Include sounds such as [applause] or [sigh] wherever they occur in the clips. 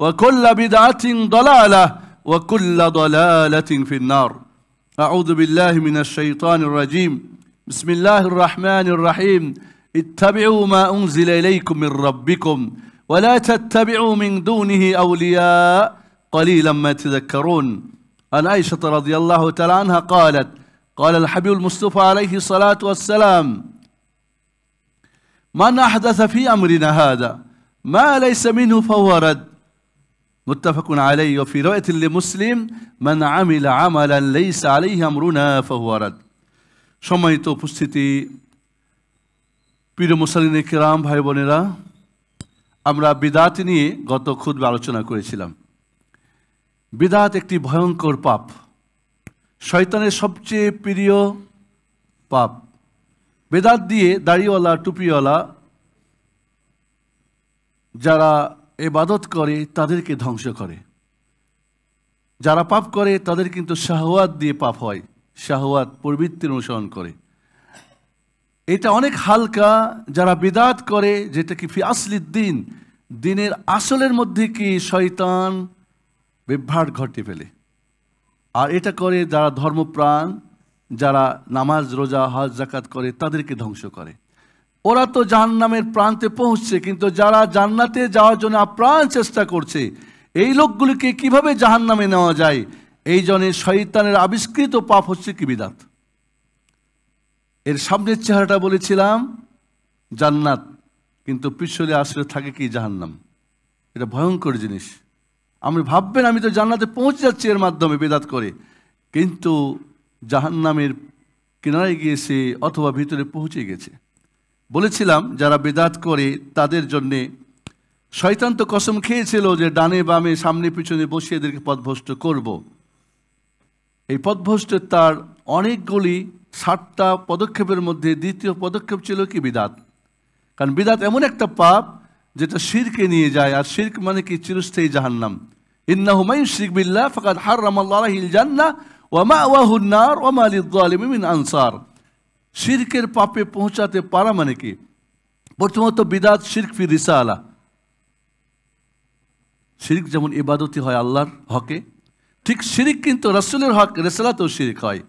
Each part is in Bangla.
وكل بدعة ضلالة وكل ضلالة في النار أعوذ بالله من الشيطان الرجيم بسم الله الرحمن الرحيم اتبعوا ما أنزل إليكم من ربكم ولا تتبعوا من دونه أولياء قليلا ما تذكرون عن عائشة رضي الله تعالى عنها قالت قال الحبيب المصطفى عليه الصلاة والسلام من أحدث في أمرنا هذا ما ليس منه فهو رد মুত্তাফাকুন আলাই মুসলিম মান আমরা বিদাত নিয়ে গত খুদ্ আলোচনা করেছিলাম বিদাত একটি ভয়ঙ্কর পাপ শয়তানের সবচেয়ে প্রিয় পাপ বেদাত দিয়ে দাড়িওয়ালা টুপিওয়ালা যারা এবাদত করে তাদেরকে ধ্বংস করে যারা পাপ করে তাদের কিন্তু শাহওয়াত দিয়ে পাপ হয় শাহওয়াত প্রবৃত্তির অনুসরণ করে এটা অনেক হালকা যারা বিদাত করে যেটা কি ফি আসলির দিন দিনের আসলের মধ্যে কি শয়তান বিভ্রাট ঘটে ফেলে আর এটা করে যারা ধর্মপ্রাণ যারা নামাজ রোজা হজ জাকাত করে তাদেরকে ধ্বংস করে ওরা তো জাহান্নামের প্রান্তে পৌঁছছে কিন্তু যারা জান্নাতে যাওয়ার জন্য আপ্রাণ চেষ্টা করছে এই লোকগুলিকে কিভাবে জাহান্নামে নেওয়া যায় এই জনে শৈতানের আবিষ্কৃত পাপ হচ্ছে কি বিদাত এর সামনের চেহারাটা বলেছিলাম জান্নাত কিন্তু পিছলে আসলে থাকে কি জাহান্নাম এটা ভয়ঙ্কর জিনিস আমি ভাববেন আমি তো জান্নাতে পৌঁছে যাচ্ছি এর মাধ্যমে বেদাত করে কিন্তু জাহান্নামের কিনারায় গিয়েছে অথবা ভিতরে পৌঁছে গেছে বলেছিলাম যারা বেদাত করে তাদের জন্যে শয়তান তো কসম খেয়েছিল যে ডানে বামে সামনে পিছনে বসিয়ে এদেরকে পদভস্ত করব। এই পথভ্রষ্টের তার অনেকগুলি ষাটটা পদক্ষেপের মধ্যে দ্বিতীয় পদক্ষেপ ছিল কি বিদাত কারণ বিদাত এমন একটা পাপ যেটা শিরকে নিয়ে যায় আর শির্ক মানে কি চিরস্থায়ী জাহান্নাম ইন্না হুমায়ুন শিখ বিল্লাহ ফকাত হার রামাল্লাহ জান্না ওয়ামা ওয়াহুন্নার ওয়ামা আলিদ্দ আলিমিন আনসার সিরকের পাপে পৌঁছাতে পারা মানে কি প্রথমত বিদাত শির্ক ফির রিসা আলা শিরিক যেমন ইবাদতি হয় আল্লাহর হকে ঠিক শিরিক কিন্তু রসুলের হক রেসালাতেও শিরিক হয়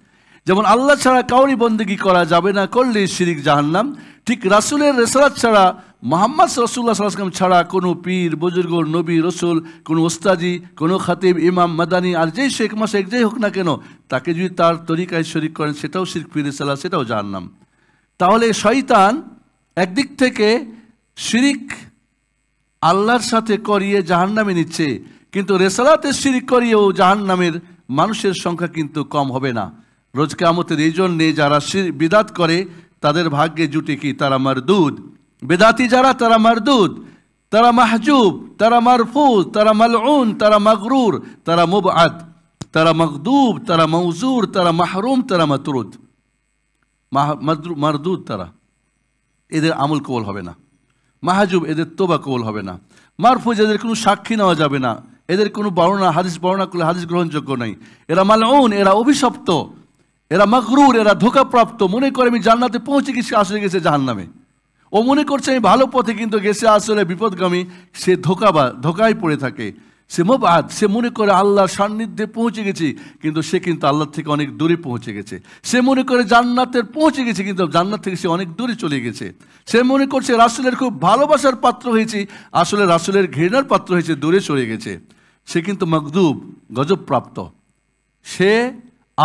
যেমন আল্লাহ ছাড়া কাউরি বন্দিগি করা যাবে না করলে শিরিক জাহান্নাম ঠিক রাসুলের রেসরাত ছাড়া মোহাম্মদ রসুল্লাহ সাল্লাম ছাড়া কোনো পীর বুজুর্গ নবী রসুল কোনো ওস্তাজি কোনো খাতিব ইমাম মাদানি আর যেই শেখ মা শেখ যেই হোক না কেন তাকে যদি তার তরিকায় শরিক করেন সেটাও শির পীর সাল্লাহ সেটাও জাহান্নাম তাহলে শয়তান একদিক থেকে শিরিক আল্লাহর সাথে করিয়ে জাহান্নামে নিচ্ছে কিন্তু রেসালাতে শিরিক করিয়েও জাহান্নামের মানুষের সংখ্যা কিন্তু কম হবে না রোজকে আমাদের এই জন্যে যারা বিদাত করে তাদের ভাগ্যে জুটে কি তারা মারদুদ বেদাতি যারা তারা মারদুদ তারা মাহজুব তারা মারফুজ তারা মালউন তারা মাগরুর তারা মুবাদ তারা মকদুব তারা মৌজুর তারা মাহরুম তারা মাতরুদ মারদুদ তারা এদের আমল কবল হবে না মাহাজুব এদের তোবা কবল হবে না মারফুজ এদের কোনো সাক্ষী নেওয়া যাবে না এদের কোনো বর্ণনা হাদিস বর্ণনা করলে হাদিস গ্রহণযোগ্য নেই এরা মালউন এরা অভিশপ্ত এরা মগরুর এরা ধোকাপ্রাপ্ত মনে করে আমি জান্নাতে পৌঁছে গেছি আসলে গেছে জাহান্নামে ও মনে করছে আমি ভালো পথে কিন্তু গেছে আসলে বিপদগামী সে ধোকা বা ধোকায় পড়ে থাকে সে মোবাদ সে মনে করে আল্লাহর সান্নিধ্যে পৌঁছে গেছি কিন্তু সে কিন্তু আল্লাহ থেকে অনেক দূরে পৌঁছে গেছে সে মনে করে জান্নাতের পৌঁছে গেছে কিন্তু জান্নাত থেকে সে অনেক দূরে চলে গেছে সে মনে করছে রাসুলের খুব ভালোবাসার পাত্র হয়েছি আসলে রাসুলের ঘৃণার পাত্র হয়েছে দূরে চলে গেছে সে কিন্তু মকদুব গজবপ্রাপ্ত সে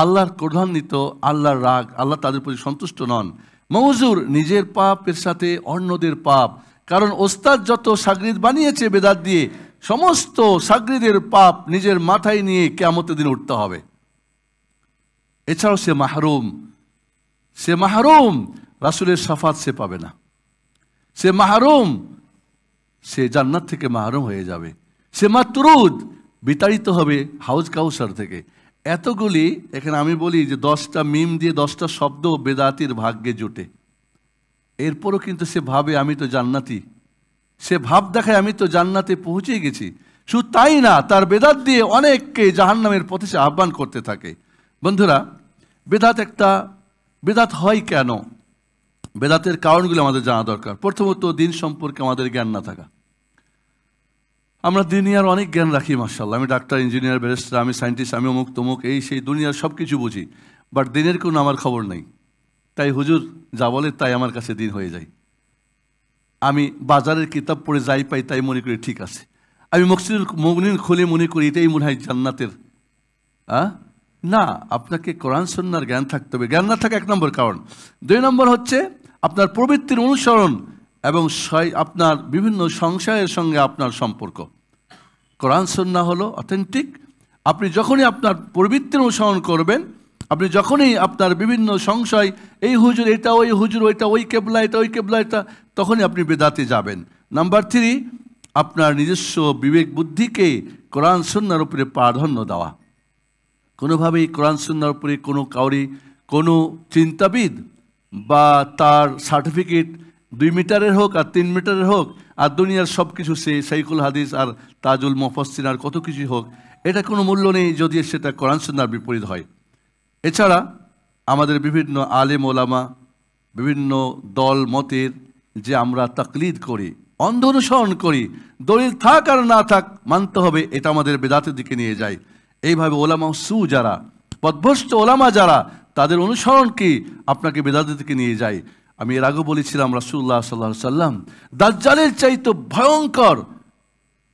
আল্লাহর ক্রধান্বিত আল্লাহর রাগ আল্লাহ তাদের প্রতি সন্তুষ্ট নন মৌজুর নিজের পাপের সাথে অন্যদের পাপ কারণ ওস্তাদ যত সাগরিদ বানিয়েছে বেদাত দিয়ে সমস্ত সাগরিদের পাপ নিজের মাথায় নিয়ে কেমত দিন উঠতে হবে এছাড়াও সে মাহরুম সে মাহরুম রাসুলের সাফাত সে পাবে না সে মাহরুম সে জান্নাত থেকে মাহরুম হয়ে যাবে সে মাতরুদ বিতাড়িত হবে হাউজ কাউসার থেকে এতগুলি এখানে আমি বলি যে দশটা মিম দিয়ে দশটা শব্দ বেদাতির ভাগ্যে জোটে এরপরও কিন্তু সে ভাবে আমি তো জান্নাতি সে ভাব দেখায় আমি তো জান্নাতে পৌঁছে গেছি শুধু তাই না তার বেদাত দিয়ে অনেককে জাহান্নামের পথে সে আহ্বান করতে থাকে বন্ধুরা বেদাত একটা বেদাত হয় কেন বেদাতের কারণগুলো আমাদের জানা দরকার প্রথমত দিন সম্পর্কে আমাদের জ্ঞান না থাকা আমরা দুনিয়ার অনেক জ্ঞান রাখি মার্শাল আমি ডাক্তার ইঞ্জিনিয়ার ব্যারিস্টার আমি সায়েন্টিস্ট আমি অমুক তমুক এই সেই দুনিয়ার সব কিছু বুঝি বাট দিনের কোনো আমার খবর নেই তাই হুজুর যা বলে তাই আমার কাছে দিন হয়ে যায় আমি বাজারের কিতাব পড়ে যাই পাই তাই মনে করি ঠিক আছে আমি মকসিদুল মগনির খুলে মনে করি এটাই মনে হয় জান্নাতের আহ না আপনাকে কোরআন সন্ন্যার জ্ঞান থাকতে হবে জ্ঞান না থাকা এক নম্বর কারণ দুই নম্বর হচ্ছে আপনার প্রবৃত্তির অনুসরণ এবং আপনার বিভিন্ন সংশয়ের সঙ্গে আপনার সম্পর্ক কোরআন সন্না হলো অথেন্টিক আপনি যখনই আপনার পবিত্র অনুসরণ করবেন আপনি যখনই আপনার বিভিন্ন সংশয় এই হুজুর এটা ওই হুজুর ওইটা ওই কেবলা এটা ওই কেবলা এটা তখনই আপনি বেদাতে যাবেন নাম্বার থ্রি আপনার নিজস্ব বিবেক বুদ্ধিকে কোরআন সন্ন্যার উপরে প্রাধান্য দেওয়া কোনোভাবেই কোরআন সন্ন্যার উপরে কোনো কাউরি কোনো চিন্তাবিদ বা তার সার্টিফিকেট দুই মিটারের হোক আর তিন মিটারের হোক আর দুনিয়ার সব কিছু সে সাইকুল হাদিস আর তাজুল মফসিন আর কত কিছুই হোক এটা কোনো মূল্য নেই যদি সেটা কোরআন বিপরীত হয় এছাড়া আমাদের বিভিন্ন আলেম ওলামা বিভিন্ন দল মতের যে আমরা তাকলিদ করি অন্ধ অনুসরণ করি দলিল থাক আর না থাক মানতে হবে এটা আমাদের বেদাতের দিকে নিয়ে যায় এইভাবে ওলামা সু যারা পদভস্ত ওলামা যারা তাদের অনুসরণ কি আপনাকে বেদাতের দিকে নিয়ে যায় আমি এর আগে বলেছিলাম রাসুল্লাহ সাল্লাহ সাল্লাম দাজ্জালের চাইতো ভয়ঙ্কর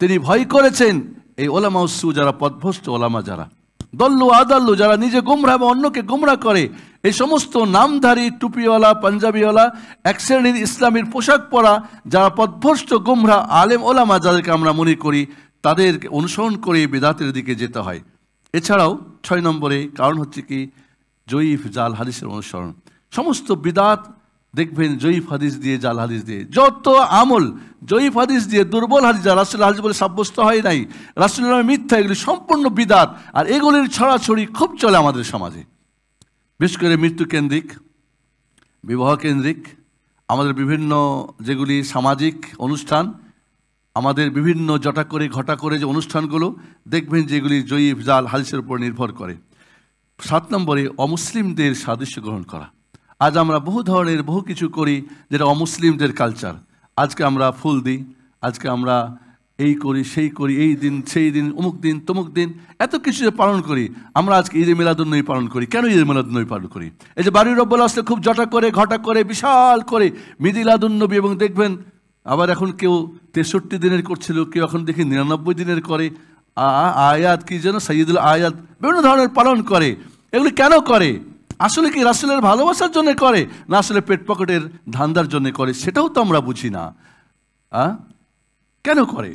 তিনি ভয় করেছেন এই ওলামা উসু যারা পদভস্ত ওলামা যারা দল্লু আদাল্লু যারা নিজে গুমরা এবং অন্যকে গুমরা করে এই সমস্ত নামধারী টুপিওয়ালা পাঞ্জাবিওয়ালা এক শ্রেণীর ইসলামের পোশাক পরা যারা পদভস্ত গুমরা আলেম ওলামা যাদেরকে আমরা মনে করি তাদের অনুসরণ করে বেদাতের দিকে যেতে হয় এছাড়াও ছয় নম্বরে কারণ হচ্ছে কি জয়ীফ জাল হাদিসের অনুসরণ সমস্ত বিদাত দেখবেন জয়ীফ হাদিস দিয়ে জাল হাদিস দিয়ে যত আমল জয়ীফ হাদিস দিয়ে দুর্বল হাদিস যা রাসুল হাদিস বলে সাব্যস্ত হয় নাই রাসুল্লাহ মিথ্যা এগুলি সম্পূর্ণ বিদাত আর এগুলির ছড়াছড়ি খুব চলে আমাদের সমাজে বিশেষ করে মৃত্যু কেন্দ্রিক বিবাহ কেন্দ্রিক আমাদের বিভিন্ন যেগুলি সামাজিক অনুষ্ঠান আমাদের বিভিন্ন জটা করে ঘটা করে যে অনুষ্ঠানগুলো দেখবেন যেগুলি জয়ীফ জাল হাদিসের উপর নির্ভর করে সাত নম্বরে অমুসলিমদের সাদৃশ্য গ্রহণ করা আজ আমরা বহু ধরনের বহু কিছু করি যেটা অমুসলিমদের কালচার আজকে আমরা ফুল দিই আজকে আমরা এই করি সেই করি এই দিন সেই দিন অমুক দিন তমুক দিন এত কিছু পালন করি আমরা আজকে ঈদ মিলাদুন্নই পালন করি কেন ঈদ মিলাদুন্নই পালন করি এই যে বাড়ির রব্বল আসলে খুব জটা করে ঘটা করে বিশাল করে মিদিলাদুন্নবী এবং দেখবেন আবার এখন কেউ তেষট্টি দিনের করছিল কেউ এখন দেখি নিরানব্বই দিনের করে আয়াত কি যেন সাইদুল আয়াত বিভিন্ন ধরনের পালন করে এগুলি কেন করে আসলে কি রাসুলের ভালোবাসার জন্য করে না আসলে পেট পকেটের ধান্দার জন্য করে সেটাও তো আমরা বুঝি না কেন করে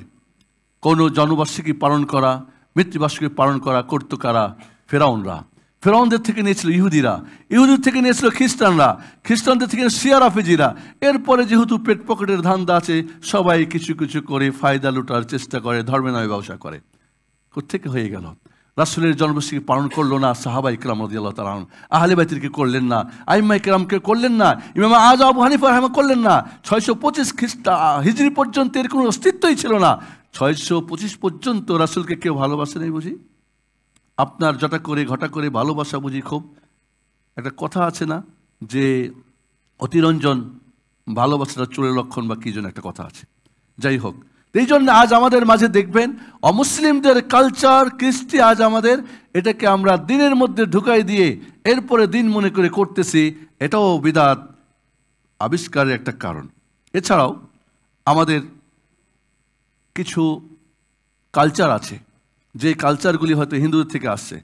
কোনো জন্মবার্ষিকী পালন করা মৃত্যুবার্ষিকী পালন করা করত কারা ফেরাউনরা ফেরাউনদের থেকে নিয়েছিল ইহুদিরা ইহুদির থেকে নিয়েছিল খ্রিস্টানরা খ্রিস্টানদের থেকে সিয়ারাফেজিরা এরপরে যেহেতু পেট পকেটের ধান্দা আছে সবাই কিছু কিছু করে ফায়দা লুটার চেষ্টা করে ধর্মে নয় ব্যবসা করে কোথেকে হয়ে গেল রাসুলের জন্মশ্রী পালন করলো না সাহাবা ইকরাম রদি আল্লাহ তালাহন আহলে বাইতিরকে করলেন না আইম্মা ইকরামকে করলেন না ইমাম আজ আবু হানিফা রহমা করলেন না ছয়শো পঁচিশ খ্রিস্টা হিজড়ি পর্যন্ত এর কোনো অস্তিত্বই ছিল না ছয়শো পঁচিশ পর্যন্ত রাসুলকে কেউ ভালোবাসে নেই বুঝি আপনার যটা করে ঘটা করে ভালোবাসা বুঝি খুব একটা কথা আছে না যে অতিরঞ্জন ভালোবাসাটা চোরের লক্ষণ বা কী জন্য একটা কথা আছে যাই হোক এই জন্য আজ আমাদের মাঝে দেখবেন অমুসলিমদের কালচার কৃষ্টি আজ আমাদের এটাকে আমরা দিনের মধ্যে ঢুকাই দিয়ে এরপরে দিন মনে করে করতেছি এটাও বিদাত আবিষ্কারের একটা কারণ এছাড়াও আমাদের কিছু কালচার আছে যে কালচারগুলি হয়তো হিন্দুদের থেকে আসছে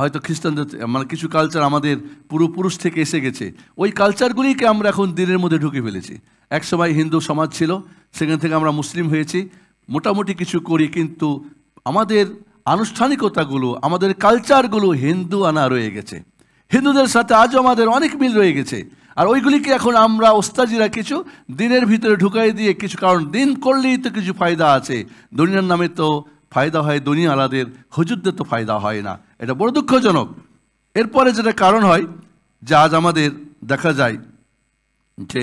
হয়তো খ্রিস্টানদের মানে কিছু কালচার আমাদের পূর্বপুরুষ থেকে এসে গেছে ওই কালচারগুলিকে আমরা এখন দিনের মধ্যে ঢুকে ফেলেছি একসময় হিন্দু সমাজ ছিল সেখান থেকে আমরা মুসলিম হয়েছি মোটামুটি কিছু করি কিন্তু আমাদের আনুষ্ঠানিকতাগুলো আমাদের কালচারগুলো হিন্দু আনা রয়ে গেছে হিন্দুদের সাথে আজও আমাদের অনেক মিল রয়ে গেছে আর ওইগুলিকে এখন আমরা ওস্তাজিরা কিছু দিনের ভিতরে ঢুকাই দিয়ে কিছু কারণ দিন করলেই তো কিছু ফায়দা আছে দুনিয়ার নামে তো ফায়দা হয় আলাদের হজুরদের তো ফায়দা হয় না এটা বড় দুঃখজনক এরপরে যেটা কারণ হয় যে আজ আমাদের দেখা যায় যে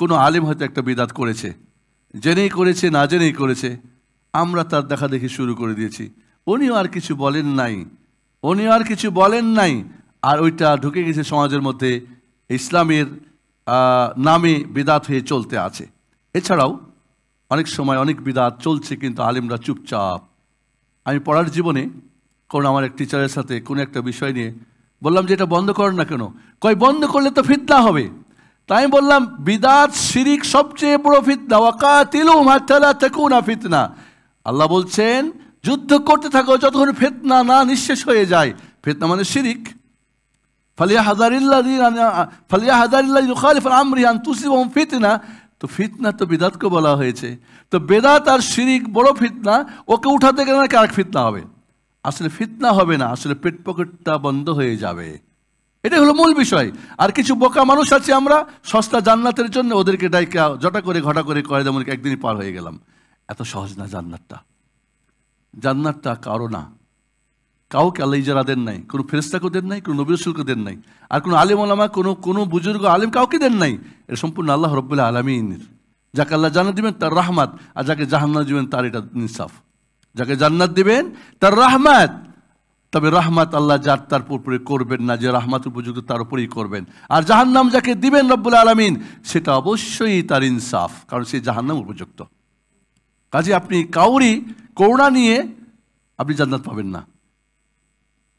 কোনো আলিম হয়তো একটা বিদাত করেছে জেনেই করেছে না জেনেই করেছে আমরা তার দেখা দেখি শুরু করে দিয়েছি উনিও আর কিছু বলেন নাই উনিও আর কিছু বলেন নাই আর ওইটা ঢুকে গেছে সমাজের মধ্যে ইসলামের নামে বিদাত হয়ে চলতে আছে এছাড়াও অনেক সময় অনেক বিদাত চলছে কিন্তু আলিমরা চুপচাপ আমি পড়ার জীবনে কোন আমার এক টিচারের সাথে কোনো একটা বিষয় নিয়ে বললাম যে এটা বন্ধ করো না কেন কয় বন্ধ করলে তো ফিতনা হবে তাই বললাম বিদাত শিরিক সবচেয়ে বড় ফিতনা ওয়াকা তিলু মাতালা তেকুনা ফিতনা আল্লাহ বলছেন যুদ্ধ করতে থাকো যতক্ষণ ফেতনা না নিঃশেষ হয়ে যায় ফেতনা মানে শিরিক ফালিয়া হাজারিল্লা ফালিয়া হাজারিল্লা খালিফ আমরিহান তুসিবম ফিতনা তো ফিতনা তো বেদাতকে বলা হয়েছে তো বেদাত আর শিরিক বড় ফিতনা ওকে উঠাতে গেলে নাকি আরেক ফিতনা হবে আসলে ফিতনা হবে না আসলে পেট পকেটটা বন্ধ হয়ে যাবে এটা হলো মূল বিষয় আর কিছু বোকা মানুষ আছে আমরা সস্তা জান্নাতের জন্য ওদেরকে ডাইকা জটা করে ঘটা করে করে দেবো একদিনই পার হয়ে গেলাম এত সহজ না জান্নাতটা জান্নাতটা কারো না কাউকে আল্লাহ ইজারা দেন নাই কোনো ফেরেস্তাকেও দেন নাই কোনো নবীরসুলকে দেন নাই আর কোনো আলিম আলামা কোনো কোনো বুজুর্গ আলিম কাউকে দেন নাই এটা সম্পূর্ণ আল্লাহ রব্বুল্লাহ আলমিনের যাকে আল্লাহ জানা দিবেন তার রাহমাত আর যাকে জাহান্ন দিবেন তার এটা ইনসাফ যাকে জান্নাত দিবেন তার রাহমাত তবে রাহমাত আল্লাহ যার তার উপরে করবেন না যে রাহমাত উপযুক্ত তার উপরেই করবেন আর জাহান্নাম যাকে দিবেন রব্বুল আলমিন সেটা অবশ্যই তার ইনসাফ কারণ সে জাহান্নাম উপযুক্ত কাজে আপনি কাউরি করুণা নিয়ে আপনি জান্নাত পাবেন না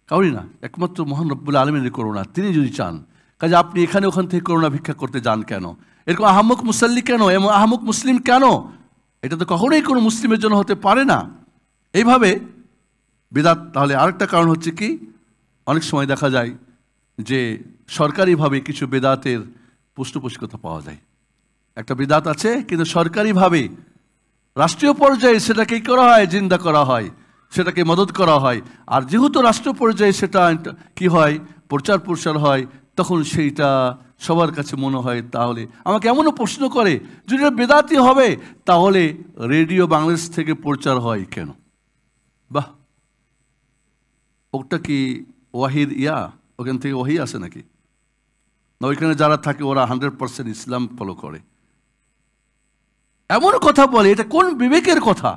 কাউরি না একমাত্র মহান রব্বুল আলমিনের করুণা তিনি যদি চান কাজে আপনি এখানে ওখান থেকে করুণা ভিক্ষা করতে যান কেন এরকম আহমুক মুসল্লি কেন এবং আহমুক মুসলিম কেন এটা তো কখনোই কোনো মুসলিমের জন্য হতে পারে না এইভাবে বেদাত তাহলে আরেকটা কারণ হচ্ছে কি অনেক সময় দেখা যায় যে সরকারিভাবে কিছু বেদাতের পুষ্টপোষকতা পাওয়া যায় একটা বেদাত আছে কিন্তু সরকারিভাবে রাষ্ট্রীয় পর্যায়ে সেটাকে করা হয় জিন্দা করা হয় সেটাকে মদত করা হয় আর যেহেতু রাষ্ট্র পর্যায়ে সেটা কি হয় প্রচার প্রসার হয় তখন সেইটা সবার কাছে মনে হয় তাহলে আমাকে এমনও প্রশ্ন করে যদি বেদাতি হবে তাহলে রেডিও বাংলাদেশ থেকে প্রচার হয় কেন বাহ ওটা কি ওয়াহির ইয়া ওখান থেকে ওয়াহি আছে নাকি না ওইখানে যারা থাকে ওরা হান্ড্রেড পার্সেন্ট ইসলাম ফলো করে এমন কথা বলে এটা কোন বিবেকের কথা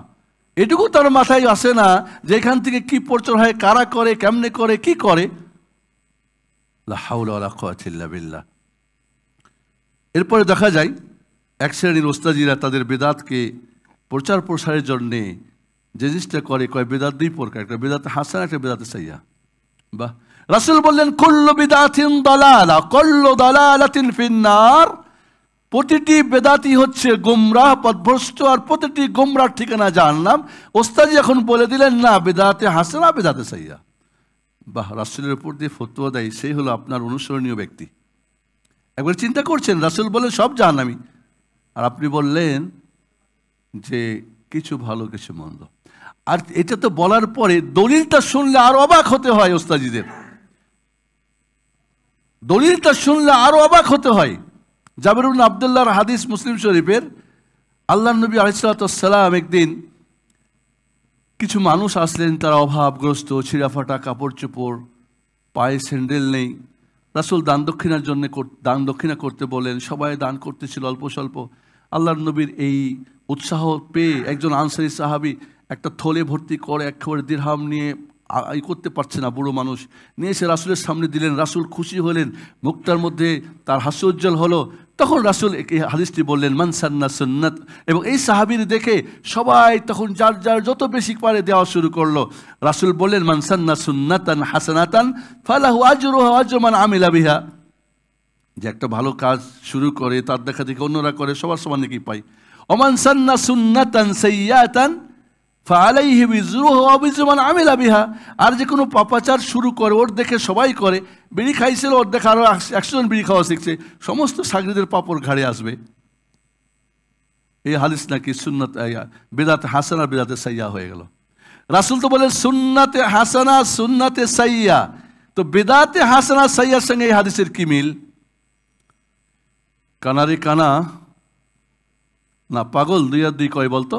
এটুকু তার মাথায় আসে না যে এখান থেকে কি প্রচার হয় কারা করে কেমনে করে কি করে বিল্লাহ এরপরে দেখা যায় এক শ্রেণীর ওস্তাজিরা তাদের বেদাতকে প্রচার প্রসারের জন্যে যে জিনিসটা করে কয় বেদাত দুই প্রকার একটা বেদাতে হাসান একটা বেদাতে সাইয়া বাহ রাসুল বললেন কল্ল বিদাতিন দলালা কল্ল দলালাতিন ফিন্নার প্রতিটি বেদাতি হচ্ছে গোমরাহ পদভ্রষ্ট আর প্রতিটি গোমরাহ ঠিকানা জানলাম ওস্তাদি এখন বলে দিলেন না বেদাতে না বেদাতে সাইয়া বাহ রাসুলের উপর দিয়ে ফতুয়া দেয় সেই হলো আপনার অনুসরণীয় ব্যক্তি একবার চিন্তা করছেন রাসুল বলে সব জান আমি আর আপনি বললেন যে কিছু ভালো কিছু মন্দ আর এটা তো বলার পরে দলিলটা শুনলে আর অবাক হতে হয় ওস্তাজিদের দলিলটা শুনলে আরও অবাক হতে হয় জাবিরুল আবদুল্লাহর হাদিস মুসলিম শরীফের আল্লাহ নবী আলিসাল্লাম একদিন কিছু মানুষ আসলেন তারা অভাবগ্রস্ত ছিঁড়াফাটা কাপড় চোপড় পায়ে স্যান্ডেল নেই রাসুল দান দক্ষিণার জন্য দান দক্ষিণা করতে বলেন সবাই দান করতেছিল অল্প স্বল্প আল্লাহ নবীর এই উৎসাহ পেয়ে একজন আনসারি সাহাবি একটা থলে ভর্তি করে একেবারে দৃঢ়াম নিয়ে ই করতে পারছে না বুড়ো মানুষ নিয়ে সে রাসুলের সামনে দিলেন রাসুল খুশি হলেন মুক্তার মধ্যে তার হাস্য উজ্জ্বল হলো তখন রাসুল এই হাদিসটি বললেন মানসান্না সন্ন্যত এবং এই সাহাবির দেখে সবাই তখন যার যার যত বেশি পারে দেওয়া শুরু করলো রাসুল বললেন মানসান্না সুন্নাতান হাসানাতান ফালাহু আজরু আজমান আমিলা বিহা যে একটা ভালো কাজ শুরু করে তার দেখা দেখে অন্যরা করে সবার সবার নাকি পাই অমানসান্না সুন্নাতান সৈয়াতান ফালাইহি বিজরু হওয়া বিজুমান আমিলা বিহা আর যে কোনো পাপাচার শুরু করে ওর দেখে সবাই করে বিড়ি খাইছিল ওর দেখে আরও একশো বিড়ি খাওয়া শিখছে সমস্ত সাগরিদের পাপড় ঘাড়ে আসবে এই হালিস নাকি সুন্নাত বেদাতে হাসানা বেদাতে সাইয়া হয়ে গেল রাসুল তো বলে সুন্নাতে হাসানা সুন্নাতে সাইয়া তো বেদাতে হাসানা সাইয়ার সঙ্গে এই হাদিসের কি মিল কানারে কানা না পাগল দুই আর দুই কয় বলতো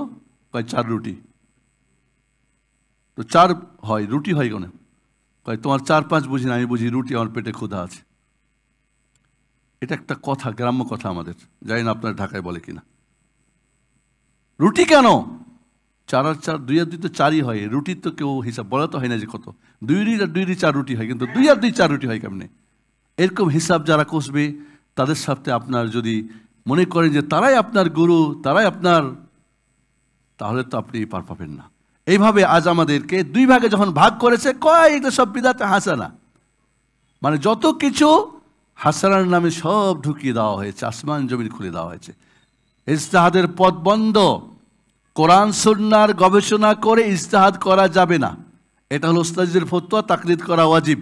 কয় চার রুটি তো চার হয় রুটি হয় কেন কয় তোমার চার পাঁচ বুঝি না আমি বুঝি রুটি আমার পেটে ক্ষুধা আছে এটা একটা কথা গ্রাম্য কথা আমাদের জানি না আপনার ঢাকায় বলে কিনা রুটি কেন চার আর চার দুই আর দুই তো চারই হয় রুটি তো কেউ হিসাব বলা তো হয় না যে কত দুই আর দুই চার রুটি হয় কিন্তু দুই আর দুই চার রুটি হয় কেমনে এরকম হিসাব যারা কষবে তাদের সাথে আপনার যদি মনে করেন যে তারাই আপনার গুরু তারাই আপনার তাহলে তো আপনি পার পাবেন না এইভাবে আজ আমাদেরকে দুই ভাগে যখন ভাগ করেছে কয় এগুলো সব বিদাতে হাসানা মানে যত কিছু হাসানার নামে সব ঢুকিয়ে দেওয়া হয়েছে আসমান জমির খুলে দেওয়া হয়েছে ইস্তাহাদের পথ বন্ধ কোরআন সুন্নার গবেষণা করে ইস্তাহাদ করা যাবে না এটা হলো ওস্তাজিদের ফতোয়া তাকলিদ করা ওয়াজিব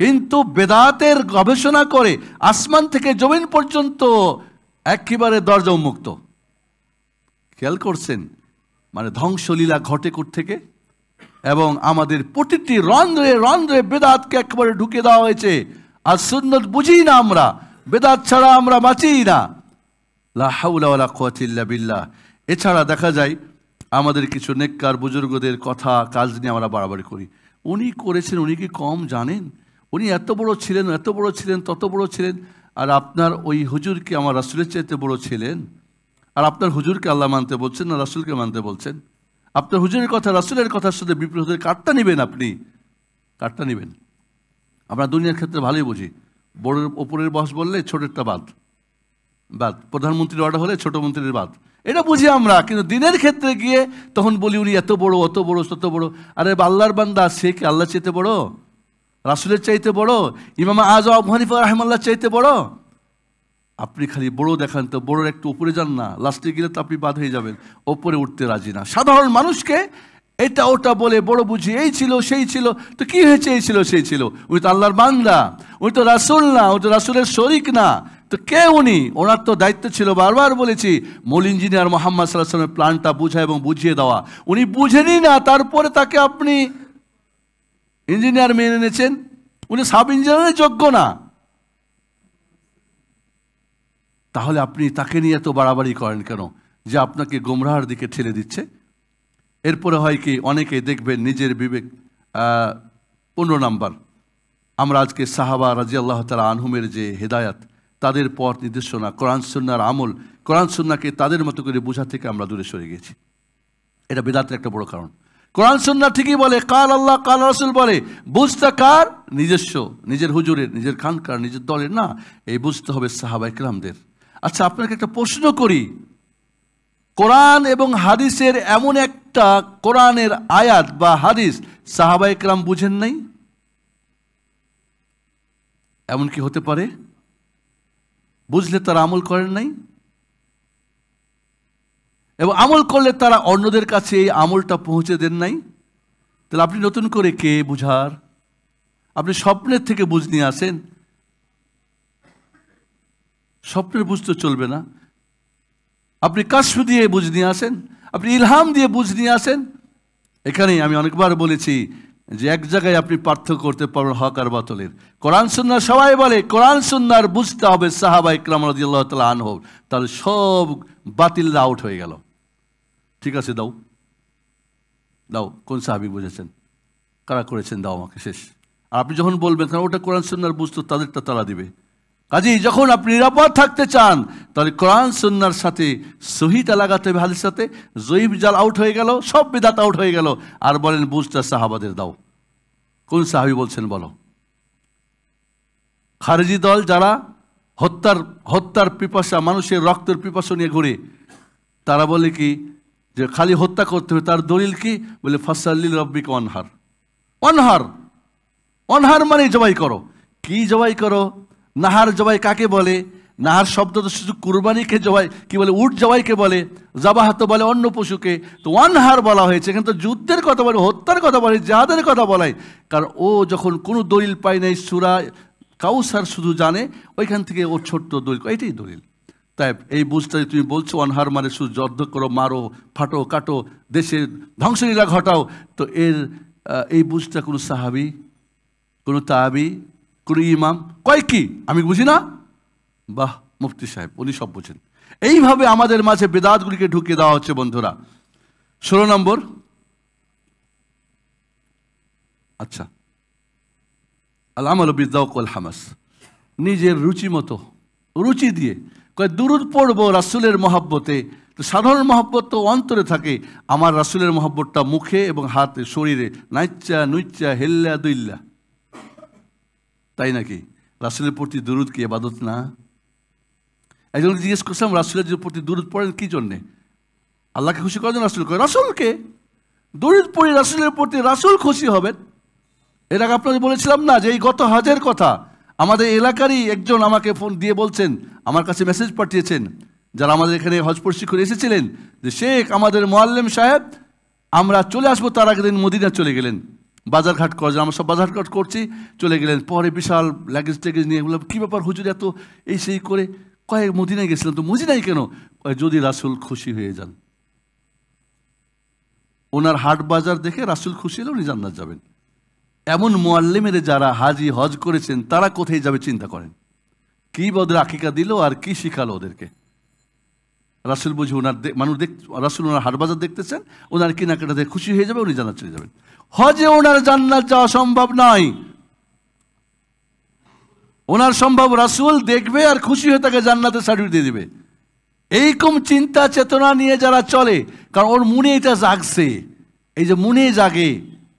কিন্তু বেদাতের গবেষণা করে আসমান থেকে জমিন পর্যন্ত একেবারে দরজা উন্মুক্ত খেয়াল করছেন মানে ধ্বংসলীলা ঘটে থেকে এবং আমাদের প্রতিটি রন্ধ্রে রন্ধ্রে বেদাতকে একেবারে ঢুকে দেওয়া হয়েছে আর সুন্নত বুঝি না আমরা বেদাত ছাড়া আমরা বাঁচি না লাহাউলা এছাড়া দেখা যায় আমাদের কিছু নেককার বুজুর্গদের কথা কাজ নিয়ে আমরা বাড়াবাড়ি করি উনি করেছেন উনি কি কম জানেন উনি এত বড় ছিলেন এত বড় ছিলেন তত বড় ছিলেন আর আপনার ওই হুজুর কি আমার রাসুলের চাইতে বড় ছিলেন আর আপনার হুজুরকে আল্লাহ মানতে বলছেন না রাসুলকে মানতে বলছেন আপনার হুজুরের কথা রাসুলের কথার সাথে বিপ্রদের কাঠটা নেবেন আপনি কাঠটা নেবেন আমরা দুনিয়ার ক্ষেত্রে ভালোই বুঝি বড়ের ওপরের বস বললে ছোটেরটা বাদ বাদ প্রধানমন্ত্রীর অর্ডার হলে ছোট মন্ত্রীর বাদ এটা বুঝি আমরা কিন্তু দিনের ক্ষেত্রে গিয়ে তখন বলি উনি এত বড় অত বড় তত বড় আরে আল্লাহর বান্দা সে কি আল্লাহ চাইতে বড় রাসুলের চাইতে বড় ইমামা আজ আফানিফা হানিফা চাইতে বড় আপনি খালি বড় দেখান তো বড়োর একটু উপরে যান না লাস্টে গেলে তো আপনি বাদ হয়ে যাবেন ওপরে উঠতে রাজি না সাধারণ মানুষকে এটা ওটা বলে বড় বুঝি এই ছিল সেই ছিল তো কি হয়েছে এই ছিল সেই ছিল উনি তো আল্লাহর বান্দা উনি তো রাসুল না উনি তো রাসুলের শরিক না তো কে উনি ওনার তো দায়িত্ব ছিল বারবার বলেছি মূল ইঞ্জিনিয়ার মোহাম্মদ সাল্লাহামের প্ল্যানটা বোঝা এবং বুঝিয়ে দেওয়া উনি বুঝেনি না তারপরে তাকে আপনি ইঞ্জিনিয়ার মেনে নিয়েছেন উনি সাব ইঞ্জিনিয়ারের যোগ্য না তাহলে আপনি তাকে নিয়ে এত বাড়াবাড়ি করেন কেন যে আপনাকে গোমরাহার দিকে ঠেলে দিচ্ছে এরপরে হয় কি অনেকে দেখবেন নিজের বিবেক পনেরো নাম্বার আমরা আজকে সাহাবা রাজি আল্লাহ তালা আনহুমের যে হেদায়াত তাদের পথ নির্দেশনা কোরআন সন্ন্যার আমল কোরআন সন্নাকে তাদের মতো করে বোঝা থেকে আমরা দূরে সরে গেছি এটা বেদাতের একটা বড় কারণ কোরআন সন্না ঠিকই বলে কাল আল্লাহ কাল রাসুল বলে বুঝতে কার নিজস্ব নিজের হুজুরের নিজের খানকার নিজের দলের না এই বুঝতে হবে সাহাবা ইকরামদের আচ্ছা আপনাকে একটা প্রশ্ন করি কোরআন এবং হাদিসের এমন একটা কোরআনের আয়াত বা হাদিস সাহাবাইকরাম বুঝেন নাই এমন কি হতে পারে বুঝলে তারা আমল করেন নাই এবং আমল করলে তারা অন্যদের কাছে এই আমলটা পৌঁছে দেন নাই তাহলে আপনি নতুন করে কে বুঝার আপনি স্বপ্নের থেকে বুঝ নিয়ে আসেন স্বপ্নের বুঝতে চলবে না আপনি কাশ্ম দিয়ে বুঝ নিয়ে আসেন আপনি ইলহাম দিয়ে বুঝ নিয়ে আসেন এখানেই আমি অনেকবার বলেছি যে এক জায়গায় আপনি পার্থক্য করতে পারবেন হক আর বাতলের কোরআন সুন্না সবাই বলে কোরআন সুন্নার বুঝতে হবে সাহাবা ইকরাম রাজিয়াল্লাহ তালা আনহব তাহলে সব বাতিলরা আউট হয়ে গেল ঠিক আছে দাও দাও কোন সাহাবি বুঝেছেন কারা করেছেন দাও আমাকে শেষ আর আপনি যখন বলবেন কারণ ওটা কোরআন সুন্নার বুঝতো তাদেরটা তারা দিবে কাজেই যখন আপনি নিরাপদ থাকতে চান তাহলে কোরআন সন্ন্যার সাথে সহিটা লাগাতে হবে হাদিস সাথে জৈব জাল আউট হয়ে গেল সব বিদাত আউট হয়ে গেল আর বলেন বুঝটা সাহাবাদের দাও কোন সাহাবি বলছেন বলো খারেজি দল যারা হত্যার হত্যার পিপাসা মানুষের রক্তের পিপাসা নিয়ে ঘুরে তারা বলে কি যে খালি হত্যা করতে হবে তার দলিল কি বলে ফাসাল্লিল রব্বিক অনহার অনহার অনহার মানে জবাই করো কি জবাই করো নাহার জবাই কাকে বলে নাহার শব্দ তো শুধু কুরবানিকে জবাই কি বলে উট জবাইকে বলে জবাহাত বলে অন্য পশুকে তো ওয়ানহার বলা হয়েছে এখানে তো যুদ্ধের কথা বলে হত্যার কথা বলে যাদের কথা বলে কারণ ও যখন কোনো দলিল পায় নাই সুরা কাউসার শুধু জানে ওইখান থেকে ও ছোট্ট দলিল এইটাই দলিল তাই এই বুঝটাই তুমি বলছো অনহার মানে শুধু যুদ্ধ করো মারো ফাটো কাটো দেশের ধ্বংসলীলা ঘটাও তো এর এই বুঝটা কোনো সাহাবি কোনো তাহাবি কুড়ি ইমাম কয় কি আমি বুঝি না বাহ মুফতি সাহেব উনি সব বোঝেন এইভাবে আমাদের মাঝে বেদাতগুলিকে ঢুকিয়ে দেওয়া হচ্ছে বন্ধুরা ষোলো নম্বর আচ্ছা আল আমল বিদ্যাউকল হামাস নিজের রুচি মতো রুচি দিয়ে কয় দূর পড়ব রাসুলের মহাব্বতে তো সাধারণ মহাব্বত তো অন্তরে থাকে আমার রাসুলের মহাব্বতটা মুখে এবং হাতে শরীরে নাইচ্চা নুইচা হেল্লা দুইল্লা তাই নাকি রাসুলের প্রতি দূরত কি এবাদত না একজন জিজ্ঞেস করছিলাম রাসুলের প্রতি দূরত পড়েন কি জন্যে আল্লাহকে খুশি করার জন্য রাসুল করে রাসুলকে দরিদ পড়ি রাসুলের প্রতি রাসুল খুশি হবেন এর আগে আপনাকে বলেছিলাম না যে এই গত হাজের কথা আমাদের এলাকারই একজন আমাকে ফোন দিয়ে বলছেন আমার কাছে মেসেজ পাঠিয়েছেন যারা আমাদের এখানে হজ প্রশিক্ষণ এসেছিলেন যে শেখ আমাদের মোয়াল্লেম সাহেব আমরা চলে আসবো তার আগের দিন মদিনা চলে গেলেন বাজারঘাট করা আমরা সব বাজারঘাট করছি চলে গেলেন পরে বিশাল লাগেজ ট্যাগেজ নিয়ে বললাম কী ব্যাপার হুজুর এত এই সেই করে কয়েক মদিনায় গেছিলাম তো মদিনায় কেন যদি রাসুল খুশি হয়ে যান ওনার হাট বাজার দেখে রাসুল খুশি হলে উনি জান্নার যাবেন এমন মোয়াল্লিমের যারা হাজি হজ করেছেন তারা কোথায় যাবে চিন্তা করেন কি বদরে আকিকা দিল আর কি শিখালো ওদেরকে রাসুল বুঝি ওনার মানুষ দেখ রাসুল ওনার হাট বাজার দেখতেছেন ওনার দেখে খুশি হয়ে যাবে উনি জানা চলে যাবেন হজে ওনার জান্নাত যাওয়া সম্ভব নয় ওনার সম্ভব রাসুল দেখবে আর খুশি হয়ে তাকে জান্নাতে সার্টিফিকেট দিয়ে দেবে এইরকম চিন্তা চেতনা নিয়ে যারা চলে কারণ ওর মনে এটা জাগছে এই যে মনে জাগে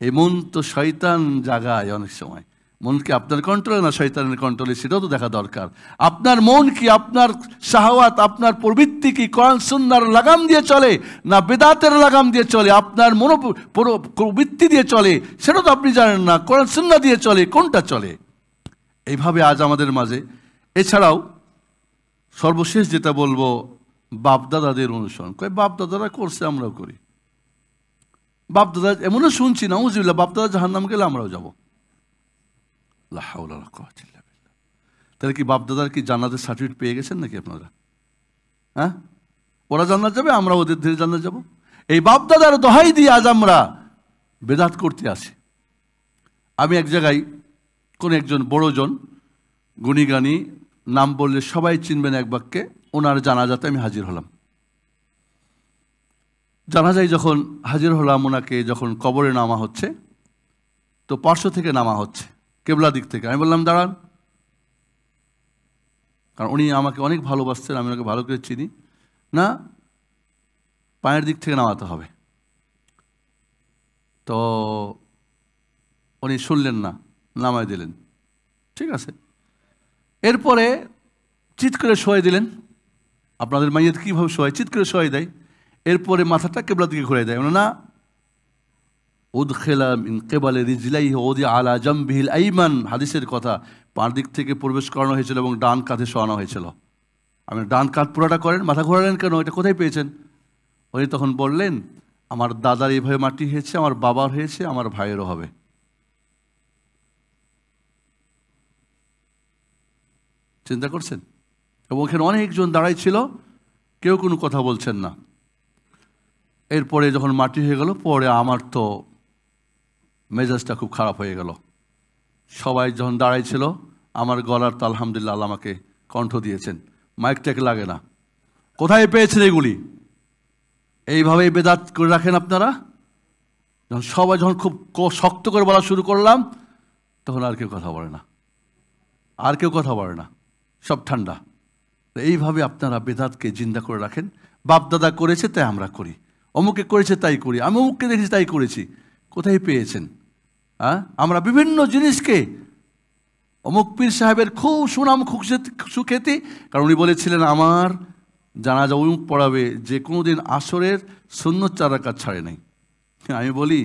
এই মন তো শয়তান জাগায় অনেক সময় মনকে আপনার কন্ট্রোলে না শৈতানের কন্ট্রোলে সেটাও তো দেখা দরকার আপনার মন কি আপনার শাহওয়াত আপনার প্রবৃত্তি কি কোরআন সুন্নার লাগাম দিয়ে চলে না বেদাতের লাগাম দিয়ে চলে আপনার মন প্রবৃত্তি দিয়ে চলে সেটা তো আপনি জানেন না কোরআন সুন্না দিয়ে চলে কোনটা চলে এইভাবে আজ আমাদের মাঝে এছাড়াও সর্বশেষ যেটা বলবো বাপদাদাদের অনুসরণ কয়ে বাপদাদারা করছে আমরাও করি বাপদাদা এমনও শুনছি না উজিবিল্লা বাপদাদা জাহান্নাম গেলে আমরাও যাবো তাহলে কি বাপদাদার কি জান্নাতের সার্টিফিকেট পেয়ে গেছেন নাকি আপনারা হ্যাঁ ওরা জান্নাত যাবে আমরা ওদের ধীরে জান্নাত যাব এই বাপদাদার দহাই দিয়ে আজ আমরা বেদাত করতে আসি আমি এক জায়গায় কোন একজন বড় বড়জন গুণীগানি নাম বললে সবাই চিনবেন এক বাক্যে ওনার জানাজাতে আমি হাজির হলাম জানাজাই যখন হাজির হলাম ওনাকে যখন কবরে নামা হচ্ছে তো পার্শ্ব থেকে নামা হচ্ছে কেবলা দিক থেকে আমি বললাম দাঁড়ান কারণ উনি আমাকে অনেক ভালোবাসছেন আমি ওনাকে ভালো করে চিনি না পায়ের দিক থেকে নামাতে হবে তো উনি শুনলেন না নামায় দিলেন ঠিক আছে এরপরে চিৎ করে শোয়াই দিলেন আপনাদের মাইয়ের কীভাবে শোয়াই চিৎ করে শোয়াই দেয় এরপরে মাথাটা কেবলার দিকে ঘুরে দেয় না ওদি হাদিসের কথা পাঁচ দিক থেকে প্রবেশ করানো হয়েছিল এবং ডান কাঁধে শোয়ানো হয়েছিল আমি ডান কাঁধ পুরাটা করেন মাথা ঘোরালেন কেন এটা কোথায় পেয়েছেন উনি তখন বললেন আমার দাদার এইভাবে মাটি হয়েছে আমার বাবার হয়েছে আমার ভাইয়েরও হবে চিন্তা করছেন এবং ওখানে অনেকজন দাঁড়াই ছিল কেউ কোনো কথা বলছেন না এরপরে যখন মাটি হয়ে গেল পরে আমার তো মেজাজটা খুব খারাপ হয়ে গেল সবাই যখন দাঁড়াইছিল আমার গলার তো আলহামদুলিল্লাহ আমাকে কণ্ঠ দিয়েছেন মাইকটাকে লাগে না কোথায় পেয়েছেন এইগুলি এইভাবেই বেদাত করে রাখেন আপনারা যখন সবাই যখন খুব শক্ত করে বলা শুরু করলাম তখন আর কেউ কথা বলে না আর কেউ কথা বলে না সব ঠান্ডা এইভাবে আপনারা বেদাতকে জিন্দা করে রাখেন বাপদাদা করেছে তাই আমরা করি অমুকে করেছে তাই করি আমি অমুককে দেখেছি তাই করেছি কোথায় পেয়েছেন হ্যাঁ আমরা বিভিন্ন জিনিসকে অমুক পীর সাহেবের খুব সুনাম সুখ্যাতি কারণ উনি বলেছিলেন আমার জানাজা অমুক পড়াবে যে কোনো দিন আসরের শূন্য চারাকাত ছাড়ে নাই [laughs] আমি বলি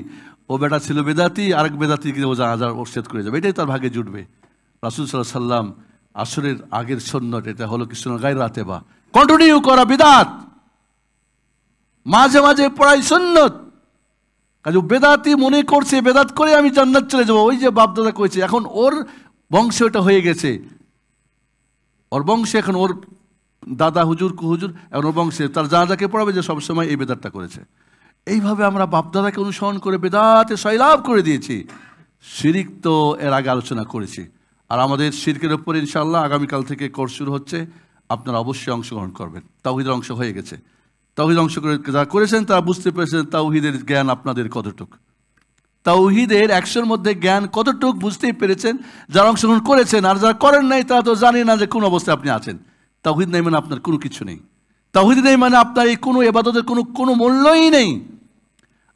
ও বেটা ছিল বেদাতি আরেক বেদাতিকে ও জানাজা ওষেধ করে যাবে এটাই তার ভাগে জুটবে রাসুল সাল্লাহ সাল্লাম আসরের আগের সন্ন্যত এটা হলো কৃষ্ণ গাই রাতে বা কন্টিনিউ করা বিদাত মাঝে মাঝে পড়াই সন্ন্যত কাজে বেদাতি মনে করছে বেদাত করে আমি জান্নাত চলে যাবো ওই যে বাপদাদা কয়েছে এখন ওর বংশে ওটা হয়ে গেছে ওর বংশে এখন ওর দাদা হুজুর কুহুজুর এখন ওর বংশে তার যা যাকে পড়াবে যে সবসময় এই বেদাতটা করেছে এইভাবে আমরা বাপদাদাকে অনুসরণ করে বেদাতে শৈলাভ করে দিয়েছি শিরিক তো এর আগে আলোচনা করেছি আর আমাদের সিরকের ওপর ইনশাল্লাহ আগামীকাল থেকে কোর্স শুরু হচ্ছে আপনারা অবশ্যই অংশগ্রহণ করবেন তাহিদের অংশ হয়ে গেছে তাওহিদ অংশগ্রহণ যারা করেছেন তারা বুঝতে পেরেছেন তাওহিদের জ্ঞান আপনাদের কতটুক তাওহিদের একশোর মধ্যে জ্ঞান কতটুক বুঝতেই পেরেছেন যারা অংশগ্রহণ করেছেন আর যারা করেন নাই তারা তো জানে না যে কোন অবস্থায় আপনি আছেন তাওহিদ নেই মানে আপনার কোনো কিছু নেই তাওহিদ নেই মানে আপনার এই কোনো এবাদতের কোনো কোনো মূল্যই নেই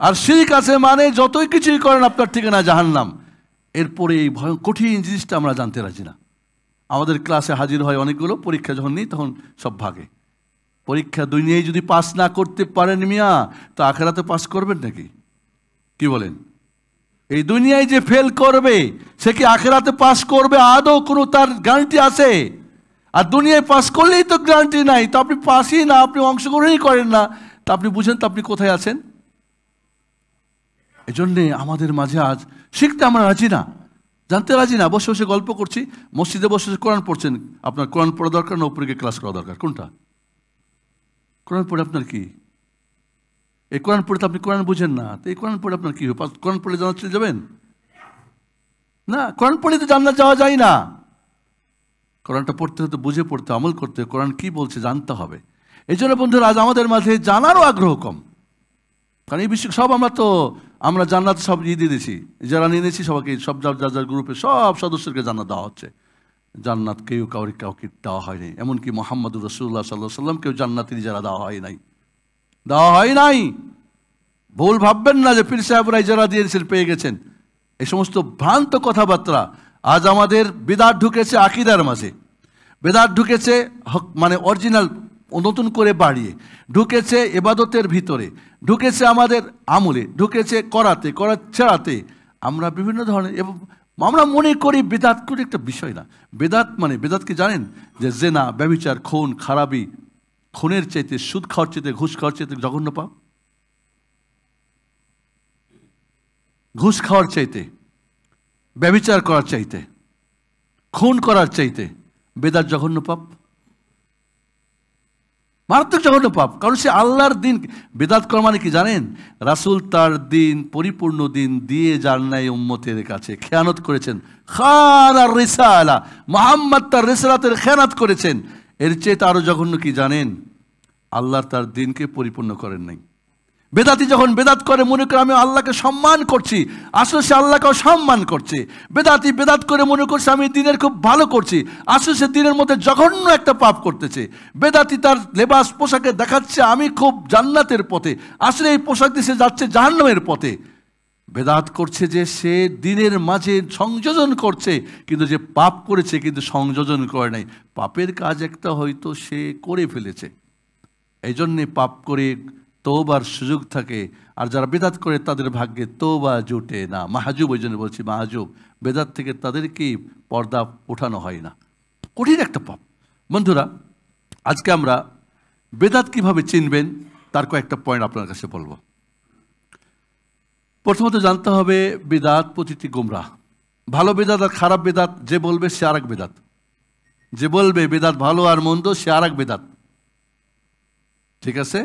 আর শিরিক আছে মানে যতই কিছুই করেন আপনার ঠিকানা জাহান্নাম এরপরে এই ভয় কঠিন জিনিসটা আমরা জানতে রাজি না আমাদের ক্লাসে হাজির হয় অনেকগুলো পরীক্ষা যখন নিই তখন সব ভাগে পরীক্ষা দুনিয়ায় যদি পাস না করতে পারেন মিয়া তো আখেরাতে পাস করবেন নাকি কি বলেন এই দুনিয়ায় যে ফেল করবে সে কি আখেরাতে পাস করবে আদৌ কোনো তার গ্যারান্টি আছে আর দুনিয়ায় পাস করলেই তো গ্যারান্টি নাই তো আপনি পাসই না আপনি অংশগ্রহণই করেন না তা আপনি বুঝেন তো আপনি কোথায় আছেন এই জন্যে আমাদের মাঝে আজ শিখতে আমরা রাজি না জানতে রাজি না বসে বসে গল্প করছি মসজিদে বসে কোরআন পড়ছেন আপনার কোরআন পড়া দরকার না উপরে ক্লাস করা দরকার কোনটা কোরআন পড়ে আপনার কি এই কোরআন পড়ে তো আপনি কোরআন বুঝেন না তো এই কোরআন পড়ে আপনার কী হবে কোরআন পড়ে জানা চলে যাবেন না কোরআন পড়ে তো জানলা যাওয়া যায় না কোরআনটা পড়তে হতে বুঝে পড়তে আমল করতে কোরআন কি বলছে জানতে হবে এই জন্য বন্ধুরা আজ আমাদের মাঝে জানারও আগ্রহ কম কারণ এই বিষয়ে সব আমরা তো আমরা জান্নাত সব দিয়ে দিয়েছি যারা নিয়ে নিয়েছি সবাইকে সব যার যার গ্রুপে সব সদস্যকে জান্নাত দেওয়া হচ্ছে জান্নাত কেউ কাউরে কাউকে দেওয়া হয়নি এমনকি মোহাম্মদুর রসুল্লাহ সাল্লাহ সাল্লাম কেউ জান্নাত যারা দেওয়া হয় নাই দেওয়া হয় নাই ভুল ভাববেন না যে পীর সাহেবরাই যারা দিয়েছেন পেয়ে গেছেন এই সমস্ত ভ্রান্ত কথাবার্তা আজ আমাদের বেদার ঢুকেছে আকিদার মাঝে বেদার ঢুকেছে হক মানে অরিজিনাল নতুন করে বাড়িয়ে ঢুকেছে এবাদতের ভিতরে ঢুকেছে আমাদের আমলে ঢুকেছে করাতে করা ছেড়াতে আমরা বিভিন্ন ধরনের আমরা মনে করি বেদাত করে একটা বিষয় না বেদাত মানে বেদাতকে জানেন যে জেনা ব্যবিচার খুন খারাপি খুনের চাইতে সুদ খাওয়ার চাইতে ঘুষ খাওয়ার চাইতে জঘন্য পাপ ঘুষ খাওয়ার চাইতে ব্যবিচার করার চাইতে খুন করার চাইতে বেদার জঘন্য পাপ মারাত্মক জঘন্য পাপ কারণ সে আল্লাহর দিন বেদাত কর্মানে মানে কি জানেন রাসুল তার দিন পরিপূর্ণ দিন দিয়ে যার নাই উম্মতের কাছে খেয়ানত করেছেন খান আর আলা মোহাম্মদ তার রেসালাতের খেয়ানত করেছেন এর চেয়ে আরও জঘন্য কি জানেন আল্লাহ তার দিনকে পরিপূর্ণ করেন নাই বেদাতি যখন বেদাত করে মনে করে আমি আল্লাহকে সম্মান করছি আসলে সে আল্লাহকে সম্মান করছে বেদাতি বেদাত করে মনে করছে আমি দিনের খুব ভালো করছি আসলে সে দিনের মধ্যে জঘন্য একটা পাপ করতেছে বেদাতি তার লেবাস পোশাকে দেখাচ্ছে আমি খুব জান্নাতের পথে আসলে এই পোশাক দিয়ে সে যাচ্ছে জাহান্নামের পথে বেদাত করছে যে সে দিনের মাঝে সংযোজন করছে কিন্তু যে পাপ করেছে কিন্তু সংযোজন করে নাই পাপের কাজ একটা হয়তো সে করে ফেলেছে এই জন্যে পাপ করে তোবার সুযোগ থাকে আর যারা বেদাত করে তাদের ভাগ্যে তোবা জোটে না মাহাজুব ওই জন্য বলছি মাহাজুব বেদাত থেকে তাদেরকেই পর্দা ওঠানো হয় না কঠিন একটা পাপ বন্ধুরা আজকে আমরা বেদাত কিভাবে চিনবেন তার কয়েকটা পয়েন্ট আপনার কাছে বলবো প্রথমত জানতে হবে বেদাত প্রতিটি গুমরা ভালো বেদাত আর খারাপ বেদাত যে বলবে সে আর এক বেদাত যে বলবে বেদাত ভালো আর মন্দ সে আর এক বেদাত ঠিক আছে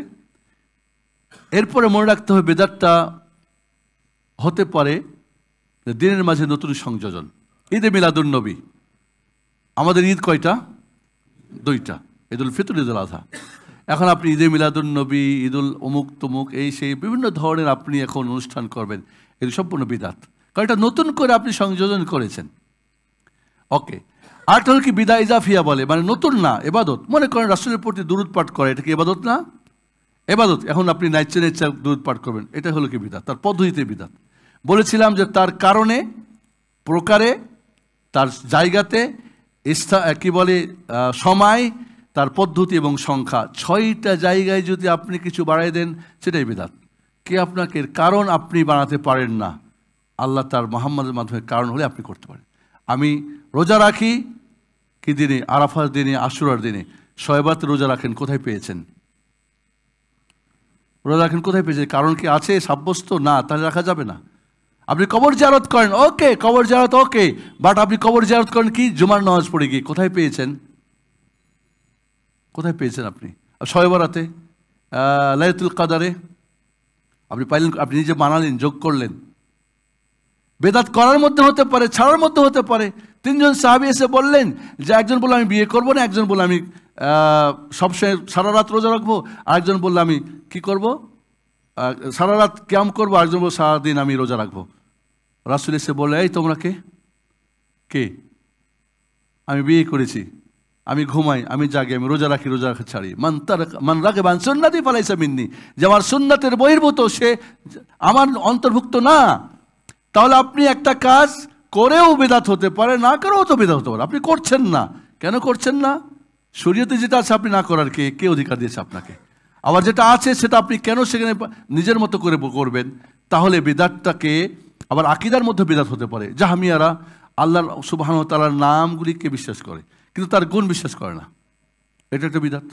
এরপরে মনে রাখতে হবে বেদারটা হতে পারে দিনের মাঝে নতুন সংযোজন ঈদে মিলাদুল নবী আমাদের ঈদ কয়টা দুইটা ঈদুল ফিতর ঈদুল আধা এখন আপনি ঈদে মিলাদুল নবী ঈদুল অমুক তমুক এই সেই বিভিন্ন ধরনের আপনি এখন অনুষ্ঠান করবেন এটি সম্পূর্ণ বিদাত কারণ এটা নতুন করে আপনি সংযোজন করেছেন ওকে আর তাহলে কি বিদা ইজাফিয়া বলে মানে নতুন না এবাদত মনে করেন রাষ্ট্রের প্রতি দূরত পাঠ করে এটা কি এবাদত না এবাদত এখন আপনি ন্যাচ্চা ন্যাচ্চা দুধ পাঠ করবেন এটা হলো কি বিদাত তার পদ্ধতিতে বিদাত বলেছিলাম যে তার কারণে প্রকারে তার জায়গাতে স্থা কী বলে সময় তার পদ্ধতি এবং সংখ্যা ছয়টা জায়গায় যদি আপনি কিছু বাড়াই দেন সেটাই বিদাত কে আপনাকে কারণ আপনি বানাতে পারেন না আল্লাহ তার মোহাম্মদের মাধ্যমে কারণ হলে আপনি করতে পারেন আমি রোজা রাখি কি দিনে আরাফার দিনে আশুরার দিনে শয়বাত রোজা রাখেন কোথায় পেয়েছেন রোজা রাখেন কোথায় পেয়েছে কারণ কি আছে সাব্যস্ত না তাহলে রাখা যাবে না আপনি কবর জারত করেন ওকে কবর জারত ওকে বাট আপনি কবর জিয়ারত করেন কি জুমার নামাজ পড়ে গিয়ে কোথায় পেয়েছেন কোথায় পেয়েছেন আপনি শয়বরাতে লাইতুল কাদারে আপনি পাইলেন আপনি নিজে বানালেন যোগ করলেন বেদাত করার মধ্যে হতে পারে ছাড়ার মধ্যে হতে পারে তিনজন সাহাবি এসে বললেন যে একজন বলে আমি বিয়ে করবো না একজন বলে আমি সবসময় সারা রাত রোজা রাখবো আরেকজন বললো আমি কি করব সারা রাত ক্যাম করবো আরেকজন বলবো সারাদিন আমি রোজা রাখবো রাসুল এসে বলে এই তোমরা কে কে আমি বিয়ে করেছি আমি ঘুমাই আমি জাগে আমি রোজা রাখি রোজা রাখা ছাড়ি মান তার মান রাখে বান সন্ন্যাতি পালাইছে মিন্নি যে আমার সন্ন্যাতের বহির্ভূত সে আমার অন্তর্ভুক্ত না তাহলে আপনি একটা কাজ করেও বেদাত হতে পারে না করেও তো বেদাত হতে পারে আপনি করছেন না কেন করছেন না শরীয়তে যেটা আছে আপনি না করার কে কে অধিকার দিয়েছে আপনাকে আবার যেটা আছে সেটা আপনি কেন সেখানে নিজের মতো করে করবেন তাহলে বেদাতটাকে আবার আকিদার মধ্যে বেদাত হতে পারে জাহামিয়ারা আল্লাহ সুবাহন তালার নামগুলিকে বিশ্বাস করে কিন্তু তার গুণ বিশ্বাস করে না এটা একটা বিদাত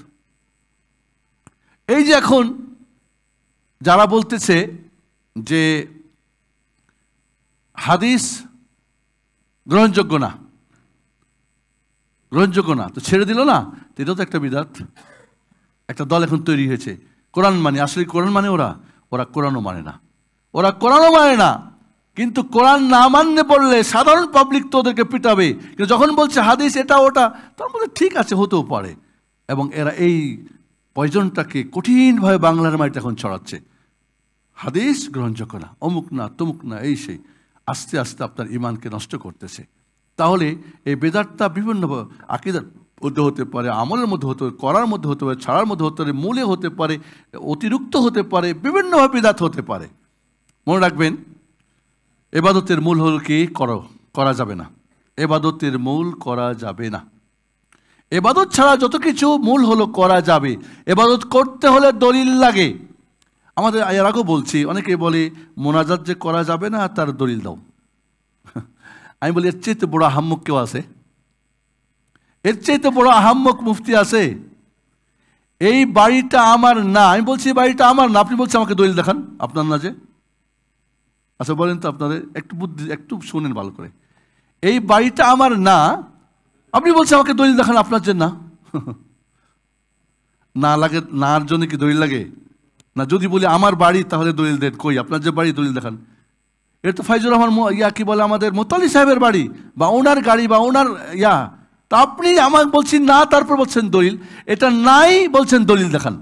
এই যে এখন যারা বলতেছে যে হাদিস গ্রহণযোগ্য না গ্রহণযোগ্য না তো ছেড়ে দিল না তো এটাও তো একটা বিদাত একটা দল এখন তৈরি হয়েছে কোরআন মানে আসলে কোরআন মানে ওরা ওরা কোরআনও মানে না ওরা কোরআনও মানে না কিন্তু কোরআন না মানলে বললে সাধারণ পাবলিক তো ওদেরকে পিটাবে কিন্তু যখন বলছে হাদিস এটা ওটা তার মধ্যে ঠিক আছে হতেও পারে এবং এরা এই পয়জনটাকে কঠিনভাবে বাংলার মাটিতে এখন ছড়াচ্ছে হাদিস গ্রহণযোগ্য না অমুক না তমুক না এই সেই আস্তে আস্তে আপনার ইমানকে নষ্ট করতেছে তাহলে এই বেদাতটা বিভিন্ন আকিদার মধ্যে হতে পারে আমলের মধ্যে হতে পারে করার মধ্যে হতে পারে ছাড়ার মধ্যে হতে পারে মূলে হতে পারে অতিরিক্ত হতে পারে বিভিন্নভাবে বেদাত হতে পারে মনে রাখবেন এবাদতের মূল হল কি করো করা যাবে না এবাদতের মূল করা যাবে না এবাদত ছাড়া যত কিছু মূল হলো করা যাবে এবাদত করতে হলে দলিল লাগে আমাদের এর আগেও বলছি অনেকে বলে মোনাজাত যে করা যাবে না তার দলিল দাও আমি বলি এর চেয়ে তো বড় আহাম্মক কেউ আছে এর চেয়ে তো বড় আহাম্মক মুফতি আছে এই বাড়িটা আমার না আমি বলছি এই বাড়িটা আমার না আপনি বলছেন আমাকে দলিল দেখান আপনার না যে আচ্ছা বলেন তো আপনাদের একটু বুদ্ধি একটু শোনেন ভালো করে এই বাড়িটা আমার না আপনি বলছেন আমাকে দলিল দেখান আপনার যে না [laughs] না লাগে নার জন্য কি দলিল লাগে না যদি বলি আমার বাড়ি তাহলে দলিল দেন কই আপনার যে বাড়ি দলিল দেখান এটা তো ফাইজুর রহমান ইয়া কি বলে আমাদের মোতালি সাহেবের বাড়ি বা ওনার গাড়ি বা ওনার ইয়া তা আপনি আমার বলছেন না তারপর বলছেন দলিল এটা নাই বলছেন দলিল দেখান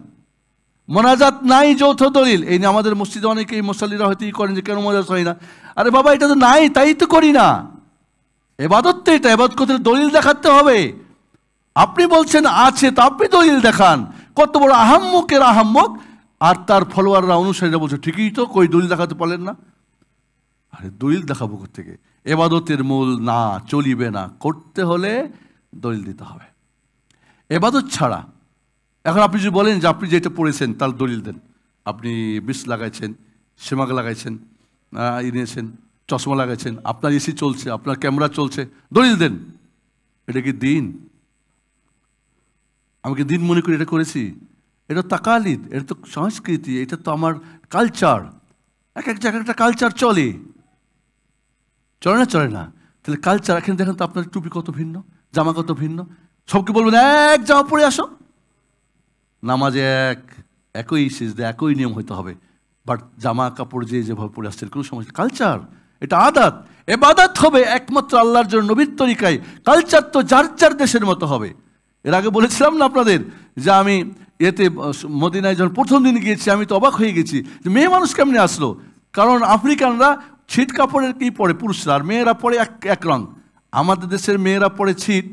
মোনাজাত নাই যৌথ দলিল এই নিয়ে আমাদের মসজিদে অনেকেই মশালিরা হয়তো ই করেন যে কেন মোনাজাত হয় না আরে বাবা এটা তো নাই তাই তো করি না এবাদত তো এটা এবাদ করতে দলিল দেখাতে হবে আপনি বলছেন আছে তা আপনি দলিল দেখান কত বড় আহাম্মকের আহাম্মক আর তার ফলোয়াররা অনুসারীরা বলছে ঠিকই তো কই দলিল দেখাতে পারলেন না আরে দলিল দেখাবো থেকে এবাদতের মূল না চলিবে না করতে হলে দলিল দিতে হবে এবাদত ছাড়া এখন আপনি যদি বলেন যে আপনি যেটা পড়েছেন তার দলিল দেন আপনি বিষ লাগাইছেন সেমাক লাগাইছেন ই চশমা লাগাইছেন আপনার এসি চলছে আপনার ক্যামেরা চলছে দলিল দেন এটা কি দিন আমাকে দিন মনে করি এটা করেছি এটা তাকালিদ এটা তো সংস্কৃতি এটা তো আমার কালচার এক এক জায়গায় একটা কালচার চলে চলে না চলে না তাহলে কালচার এখানে দেখেন তো আপনার টুপি কত ভিন্ন জামা কত ভিন্ন সবকে বলবেন এক জামা পরে আসো নামাজে এক একই সিজদা একই নিয়ম হইতে হবে বাট জামা কাপড় যে যেভাবে পরে আসছে কোনো সমস্যা কালচার এটা আদাত বাদাত হবে একমাত্র আল্লাহর জন্য নবীর তরিকায় কালচার তো যার যার দেশের মতো হবে এর আগে বলেছিলাম না আপনাদের যে আমি এতে মদিনায় যখন প্রথম দিন গিয়েছি আমি তো অবাক হয়ে গেছি যে মেয়ে মানুষ কেমনে আসলো কারণ আফ্রিকানরা ছিট কাপড়ের কি পরে পুরুষরা আর মেয়েরা পরে এক এক রং আমাদের দেশের মেয়েরা পরে ছিট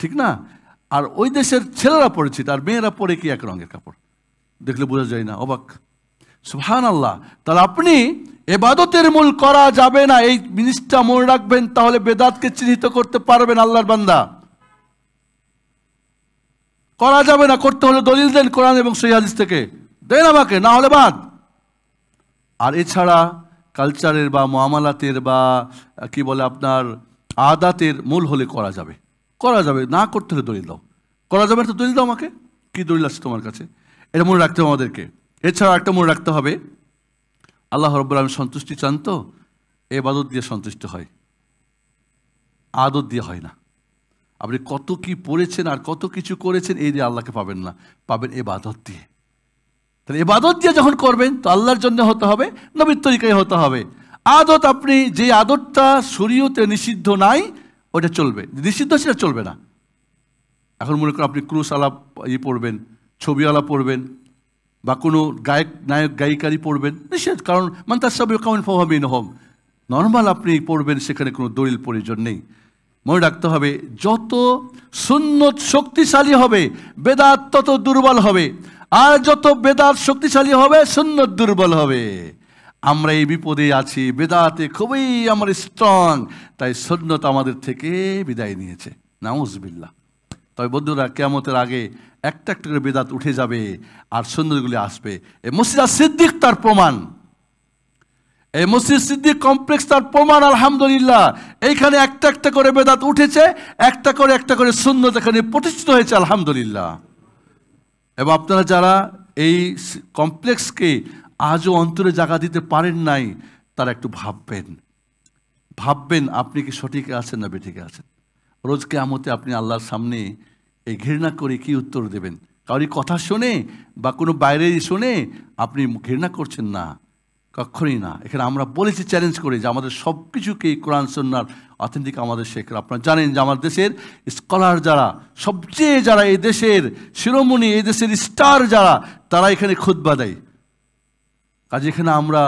ঠিক না আর ওই দেশের ছেলেরা পরে ছিট আর মেয়েরা পরে কি এক রঙের কাপড় দেখলে বোঝা যায় না অবাক সুহান আল্লাহ তাহলে আপনি এবাদতের মূল করা যাবে না এই জিনিসটা মনে রাখবেন তাহলে বেদাতকে চিহ্নিত করতে পারবেন আল্লাহর বান্দা করা যাবে না করতে হলে দলিল দেন কোরআন এবং সৈহাদিস থেকে দেন আমাকে না হলে বাদ আর এছাড়া কালচারের বা মামালাতের বা কি বলে আপনার আদাতের মূল হলে করা যাবে করা যাবে না করতে হলে দলিল দাও করা যাবে তো দলিল দাও আমাকে কী দলিল আছে তোমার কাছে এটা মনে রাখতে হবে আমাদেরকে এছাড়া একটা মনে রাখতে হবে আল্লাহ রব্বুল আলম সন্তুষ্টি চান তো এবাদত দিয়ে সন্তুষ্ট হয় আদত দিয়ে হয় না আপনি কত কি পড়েছেন আর কত কিছু করেছেন এই দিয়ে আল্লাহকে পাবেন না পাবেন এবাদত দিয়ে তাহলে এবাদত দিয়ে যখন করবেন তো আল্লাহর জন্য হতে হবে নবীর তরিকায় হতে হবে আদত আপনি যে আদতটা সরিয়তে নিষিদ্ধ নাই ওটা চলবে নিষিদ্ধ সেটা চলবে না এখন মনে করেন আপনি ক্রুশ আলাপ ইয়ে পড়বেন ছবি আলাপ পড়বেন বা কোনো গায়ক নায়ক গায়িকারই পড়বেন নিষেধ কারণ মানে তার সব কেমন প্রভাবই হোম নর্মাল আপনি পড়বেন সেখানে কোনো দলিল প্রয়োজন নেই মনে রাখতে হবে যত সুন্নত শক্তিশালী হবে বেদাত তত দুর্বল হবে আর যত বেদাত শক্তিশালী হবে সুন্নত দুর্বল হবে আমরা এই বিপদে আছি বেদাতে খুবই আমার স্ট্রং তাই সুন্নত আমাদের থেকে বিদায় নিয়েছে নাউজবিল্লা তবে বন্ধুরা কেমতের আগে একটা একটা করে বেদাত উঠে যাবে আর সুন্দরগুলি আসবে এই মসজিদা সিদ্দিক তার প্রমাণ এই মসজিদ সিদ্দিক কমপ্লেক্স তার প্রমাণ আলহামদুলিল্লাহ এইখানে একটা একটা করে বেদাত উঠেছে একটা করে একটা করে সুন্দর এখানে প্রতিষ্ঠিত হয়েছে আলহামদুলিল্লাহ এবং আপনারা যারা এই কমপ্লেক্সকে আজও অন্তরে জায়গা দিতে পারেন নাই তারা একটু ভাববেন ভাববেন আপনি কি সঠিক আছেন না বেঠিকে আছেন রোজ কেমতে আপনি আল্লাহর সামনে এই ঘৃণা করে কি উত্তর দেবেন কারোর কথা শুনে বা কোনো বাইরে শোনে আপনি ঘৃণা করছেন না কখনই না এখানে আমরা বলেছি চ্যালেঞ্জ করে যে আমাদের সব কিছুকেই কোরআন সন্ন্যার অথেন্টিক আমাদের শেখ আপনারা জানেন যে আমার দেশের স্কলার যারা সবচেয়ে যারা এই দেশের শিরোমণি এই দেশের স্টার যারা তারা এখানে খুদ্া দেয় কাজে এখানে আমরা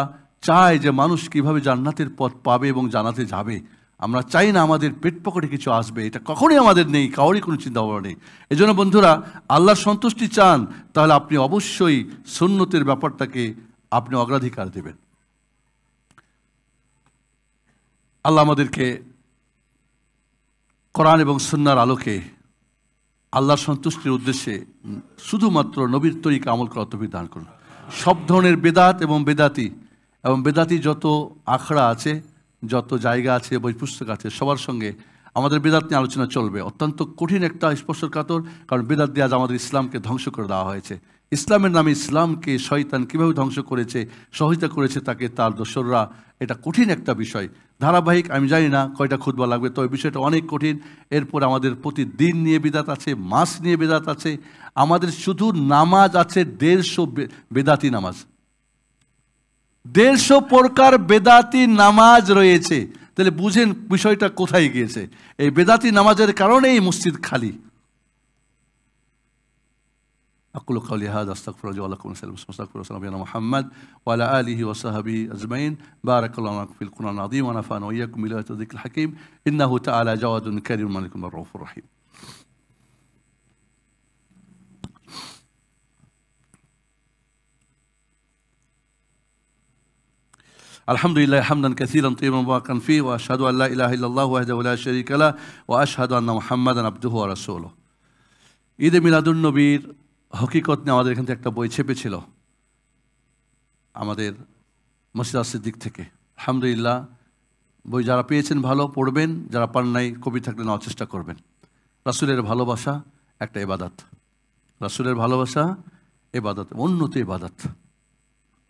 চাই যে মানুষ কিভাবে জান্নাতের পথ পাবে এবং জানাতে যাবে আমরা চাই না আমাদের পেট পকেটে কিছু আসবে এটা কখনই আমাদের নেই কারোরই কোনো চিন্তা ভাবনা নেই এই জন্য বন্ধুরা আল্লাহর সন্তুষ্টি চান তাহলে আপনি অবশ্যই সুন্নতের ব্যাপারটাকে আপনি অগ্রাধিকার দেবেন আল্লাহ আমাদেরকে কোরআন এবং সুন্নার আলোকে আল্লাহর সন্তুষ্টির উদ্দেশ্যে শুধুমাত্র নবীর তরিকা আমল করা তফিক দান করুন সব ধরনের বেদাত এবং বেদাতি এবং বেদাতি যত আখড়া আছে যত জায়গা আছে বই পুস্তক আছে সবার সঙ্গে আমাদের বেদাত নিয়ে আলোচনা চলবে অত্যন্ত কঠিন একটা স্পর্শকাতর কারণ বেদাত দিয়ে আজ আমাদের ইসলামকে ধ্বংস করে দেওয়া হয়েছে ইসলামের নামে ইসলামকে শয়তান কীভাবে ধ্বংস করেছে সহযোগিতা করেছে তাকে তার দোসররা এটা কঠিন একটা বিষয় ধারাবাহিক আমি জানি না কয়টা খুদবা লাগবে তো এই বিষয়টা অনেক কঠিন এরপর আমাদের প্রতিদিন নিয়ে বেদাত আছে মাস নিয়ে বেদাত আছে আমাদের শুধু নামাজ আছে দেড়শো বেদাতি নামাজ দেড়শো প্রকার বেদাতি নামাজ রয়েছে তাহলে বুঝেন বিষয়টা কোথায় গিয়েছে এই বেদাতি নামাজের কারণেই মসজিদ খালি أقول قولي هذا أستغفر الله لكم ونسأل المسلمين نبينا محمد وعلى آله وصحبه أجمعين بارك الله لكم في القرآن العظيم ونفعنا وإياكم بآية الذكر الحكيم إنه تعالى جواد كريم ملك الرؤوف الرحيم الحمد لله حمدا كثيرا طيبا مباركا فيه واشهد ان لا اله الا الله وحده لا شريك له واشهد ان محمدا عبده ورسوله ميلاد النبي হকিকত নিয়ে আমাদের এখান থেকে একটা বই ছেপেছিল আমাদের মসিদাসের দিক থেকে আলহামদুলিল্লাহ বই যারা পেয়েছেন ভালো পড়বেন যারা পান নাই কবি থাকলে নেওয়ার চেষ্টা করবেন রাসুলের ভালোবাসা একটা এবাদাত রাসুলের ভালোবাসা এবাদাত অন্যত এবাদাত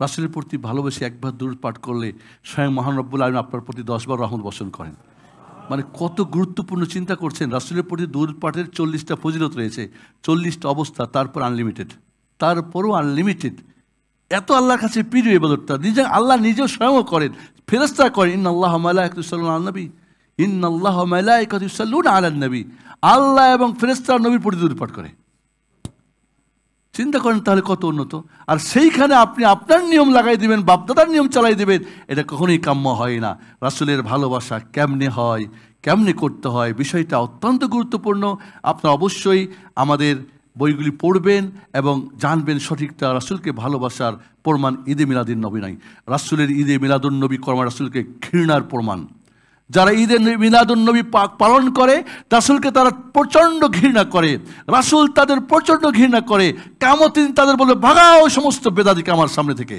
রাসুলের প্রতি ভালোবেসে একবার দূর পাঠ করলে স্বয়ং মহানব্বুল আলম আপনার প্রতি দশবার রহমত বসন করেন মানে কত গুরুত্বপূর্ণ চিন্তা করছেন রাসুলের প্রতি দূর পাঠের চল্লিশটা ফজিলত রয়েছে চল্লিশটা অবস্থা তারপর আনলিমিটেড তারপরও আনলিমিটেড এত আল্লাহর কাছে প্রিয় এবাদতটা নিজে আল্লাহ নিজেও স্বয়ংও করেন ফেরস্তা করেন ইন আল্লাহ মালাইকুসাল্লাম আলনবী ইন আল্লাহ মালাইকুসাল্লুন আলান নবী আল্লাহ এবং ফেরেস্তার নবীর প্রতি দূর পাঠ করে চিন্তা করেন তাহলে কত উন্নত আর সেইখানে আপনি আপনার নিয়ম লাগাই দিবেন বাপদাদার নিয়ম চালাই দিবেন এটা কখনোই কাম্য হয় না রাসুলের ভালোবাসা কেমনে হয় কেমনে করতে হয় বিষয়টা অত্যন্ত গুরুত্বপূর্ণ আপনার অবশ্যই আমাদের বইগুলি পড়বেন এবং জানবেন সঠিকটা রাসুলকে ভালোবাসার প্রমাণ ঈদে মিলাদিন নবী নাই রাসুলের ঈদে মিলাদুল নবী কর্মা রাসুলকে ঘৃণার প্রমাণ যারা ঈদে মিলাদুল নবী পাক পালন করে রাসুলকে তারা প্রচণ্ড ঘৃণা করে রাসুল তাদের প্রচণ্ড ঘৃণা করে কামতিন তাদের বলে ভাগাও সমস্ত বেদাদিকে আমার সামনে থেকে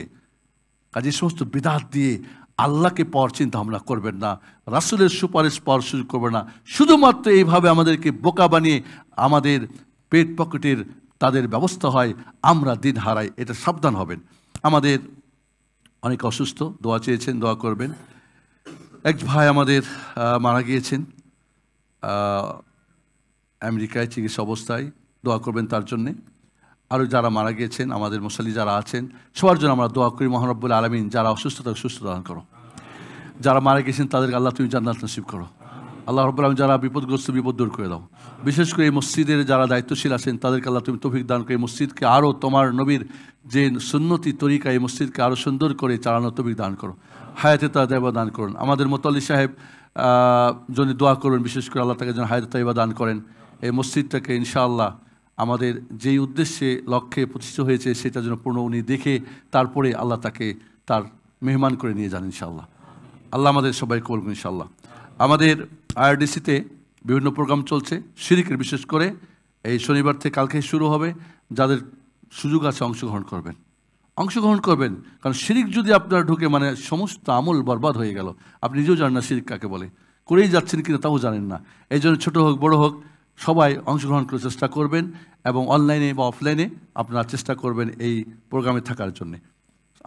কাজে সমস্ত বেদাত দিয়ে আল্লাহকে পাওয়ার চিন্তা ভাবনা করবেন না রাসুলের সুপারিশ পাওয়ার সুযোগ করবেন না শুধুমাত্র এইভাবে আমাদেরকে বোকা বানিয়ে আমাদের পেট পকেটের তাদের ব্যবস্থা হয় আমরা দিন হারাই এটা সাবধান হবেন আমাদের অনেক অসুস্থ দোয়া চেয়েছেন দোয়া করবেন এক ভাই আমাদের মারা গিয়েছেন আমেরিকায় চিকিৎসা অবস্থায় দোয়া করবেন তার জন্যে আরও যারা মারা গিয়েছেন আমাদের মুসালি যারা আছেন সবার জন্য আমরা দোয়া করি মহানব্বুল আলমিন যারা অসুস্থতা সুস্থ দান করো যারা মারা গেছেন তাদেরকে আল্লাহ তুমি জান্নাত নসিব করো আল্লাহ রব্বুল আলম যারা বিপদগ্রস্ত বিপদ দূর করে দাও বিশেষ করে এই মসজিদের যারা দায়িত্বশীল আছেন তাদেরকে আল্লাহ তুমি তফিক দান করে মসজিদকে আরও তোমার নবীর যে সুন্নতি তরিকা এই মসজিদকে আরও সুন্দর করে চালানোর তফিক দান করো হায়াতে তাদেবা দান করুন আমাদের মোতালি সাহেব জন্য দোয়া করবেন বিশেষ করে আল্লাহ তাকে যেন হায়াতে তাইবা দান করেন এই মসজিদটাকে ইনশাআল্লাহ আমাদের যেই উদ্দেশ্যে লক্ষ্যে প্রতিষ্ঠিত হয়েছে সেটা যেন পূর্ণ উনি দেখে তারপরে আল্লাহ তাকে তার মেহমান করে নিয়ে যান ইনশাআল্লাহ আল্লাহ আমাদের সবাই করব ইনশাআল্লাহ আমাদের আইআরডিসিতে বিভিন্ন প্রোগ্রাম চলছে সিরিকের বিশেষ করে এই শনিবার থেকে কালকে শুরু হবে যাদের সুযোগ আছে অংশগ্রহণ করবেন অংশগ্রহণ করবেন কারণ শিরিক যদি আপনার ঢুকে মানে সমস্ত আমল বরবাদ হয়ে গেল আপনি নিজেও জানেন না শিরিক কাকে বলে করেই যাচ্ছেন কিনা তাও জানেন না এই জন্য ছোটো হোক বড় হোক সবাই অংশগ্রহণ করার চেষ্টা করবেন এবং অনলাইনে বা অফলাইনে আপনারা চেষ্টা করবেন এই প্রোগ্রামে থাকার জন্যে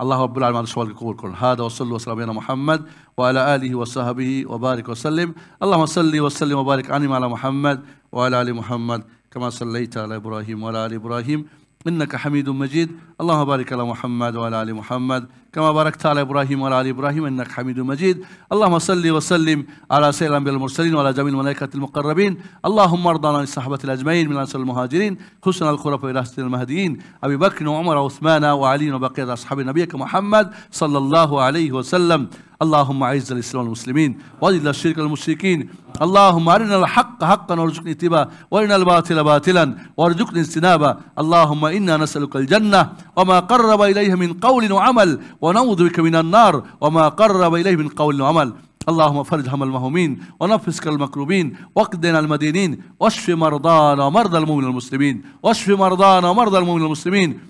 আল্লাহ আব্বুল আলম সবাইকে কবর করুন হাদ ওসল্লা সালাম মোহাম্মদ ওয়ালা আলহি ওসাহাবি ওবারিক ওসলিম আল্লাহ সাল্লি ওসলিম ওবারিক আনিম আলা মহম্মদ ওয়ালা আলী মোহাম্মদ কমাসল্লাহ ইব্রাহিম ওয়ালা আলী ইব্রাহিম آل إبراهيم মজিদ اللهم بارك على محمد وعلى آل محمد كما باركت على إبراهيم وعلى آل إبراهيم إنك حميد مجيد اللهم صل وسلم على سيد الأنبياء المرسلين وعلى جميع الملائكة المقربين اللهم ارض عن الصحابة الأجمعين من أنصار المهاجرين خصنا الخلفاء الراشدين المهديين أبي بكر وعمر وعثمان وعلي وبقية أصحاب نبيك محمد صلى الله عليه وسلم اللهم اعز الاسلام والمسلمين واذل الشرك المشركين اللهم ارنا الحق حقا وارزقنا اتباعه وارنا الباطل باطلا وارزقنا اجتنابه اللهم انا نسالك الجنه وما قرب إليه من قول وعمل ونعوذ بك من النار وما قرب إليه من قول وعمل اللهم فرج هم المهمومين ونفس كل المكروبين واقدنا المدينين واشف مرضانا ومرضى المؤمنين المسلمين واشف مرضانا ومرضى المؤمنين المسلمين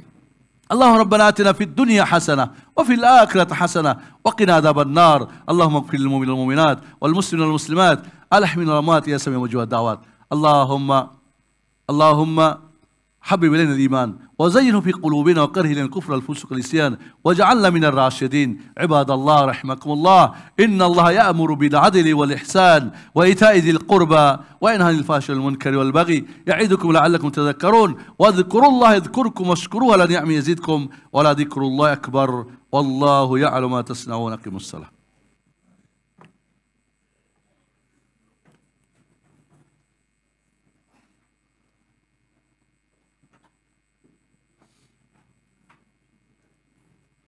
الله ربنا اتنا في الدنيا حسنه وفي الاخره حسنه وقنا عذاب النار اللهم اغفر للمؤمنين والمؤمنات والمسلمين والمسلمات الحمين والاموات يا سميع مجيب الدعوات اللهم اللهم حبب الينا الايمان وزينه في قلوبنا وكره لنا الكفر الفسق والعصيان واجعلنا من الراشدين عباد الله رحمكم الله ان الله يامر بالعدل والاحسان وايتاء ذي القربى وينهى عن الفحشاء والمنكر والبغي يعظكم لعلكم تذكرون واذكروا الله يذكركم واشكروه على نعمه يزدكم ولذكر الله اكبر والله يعلم ما تصنعون اقيموا الصلاه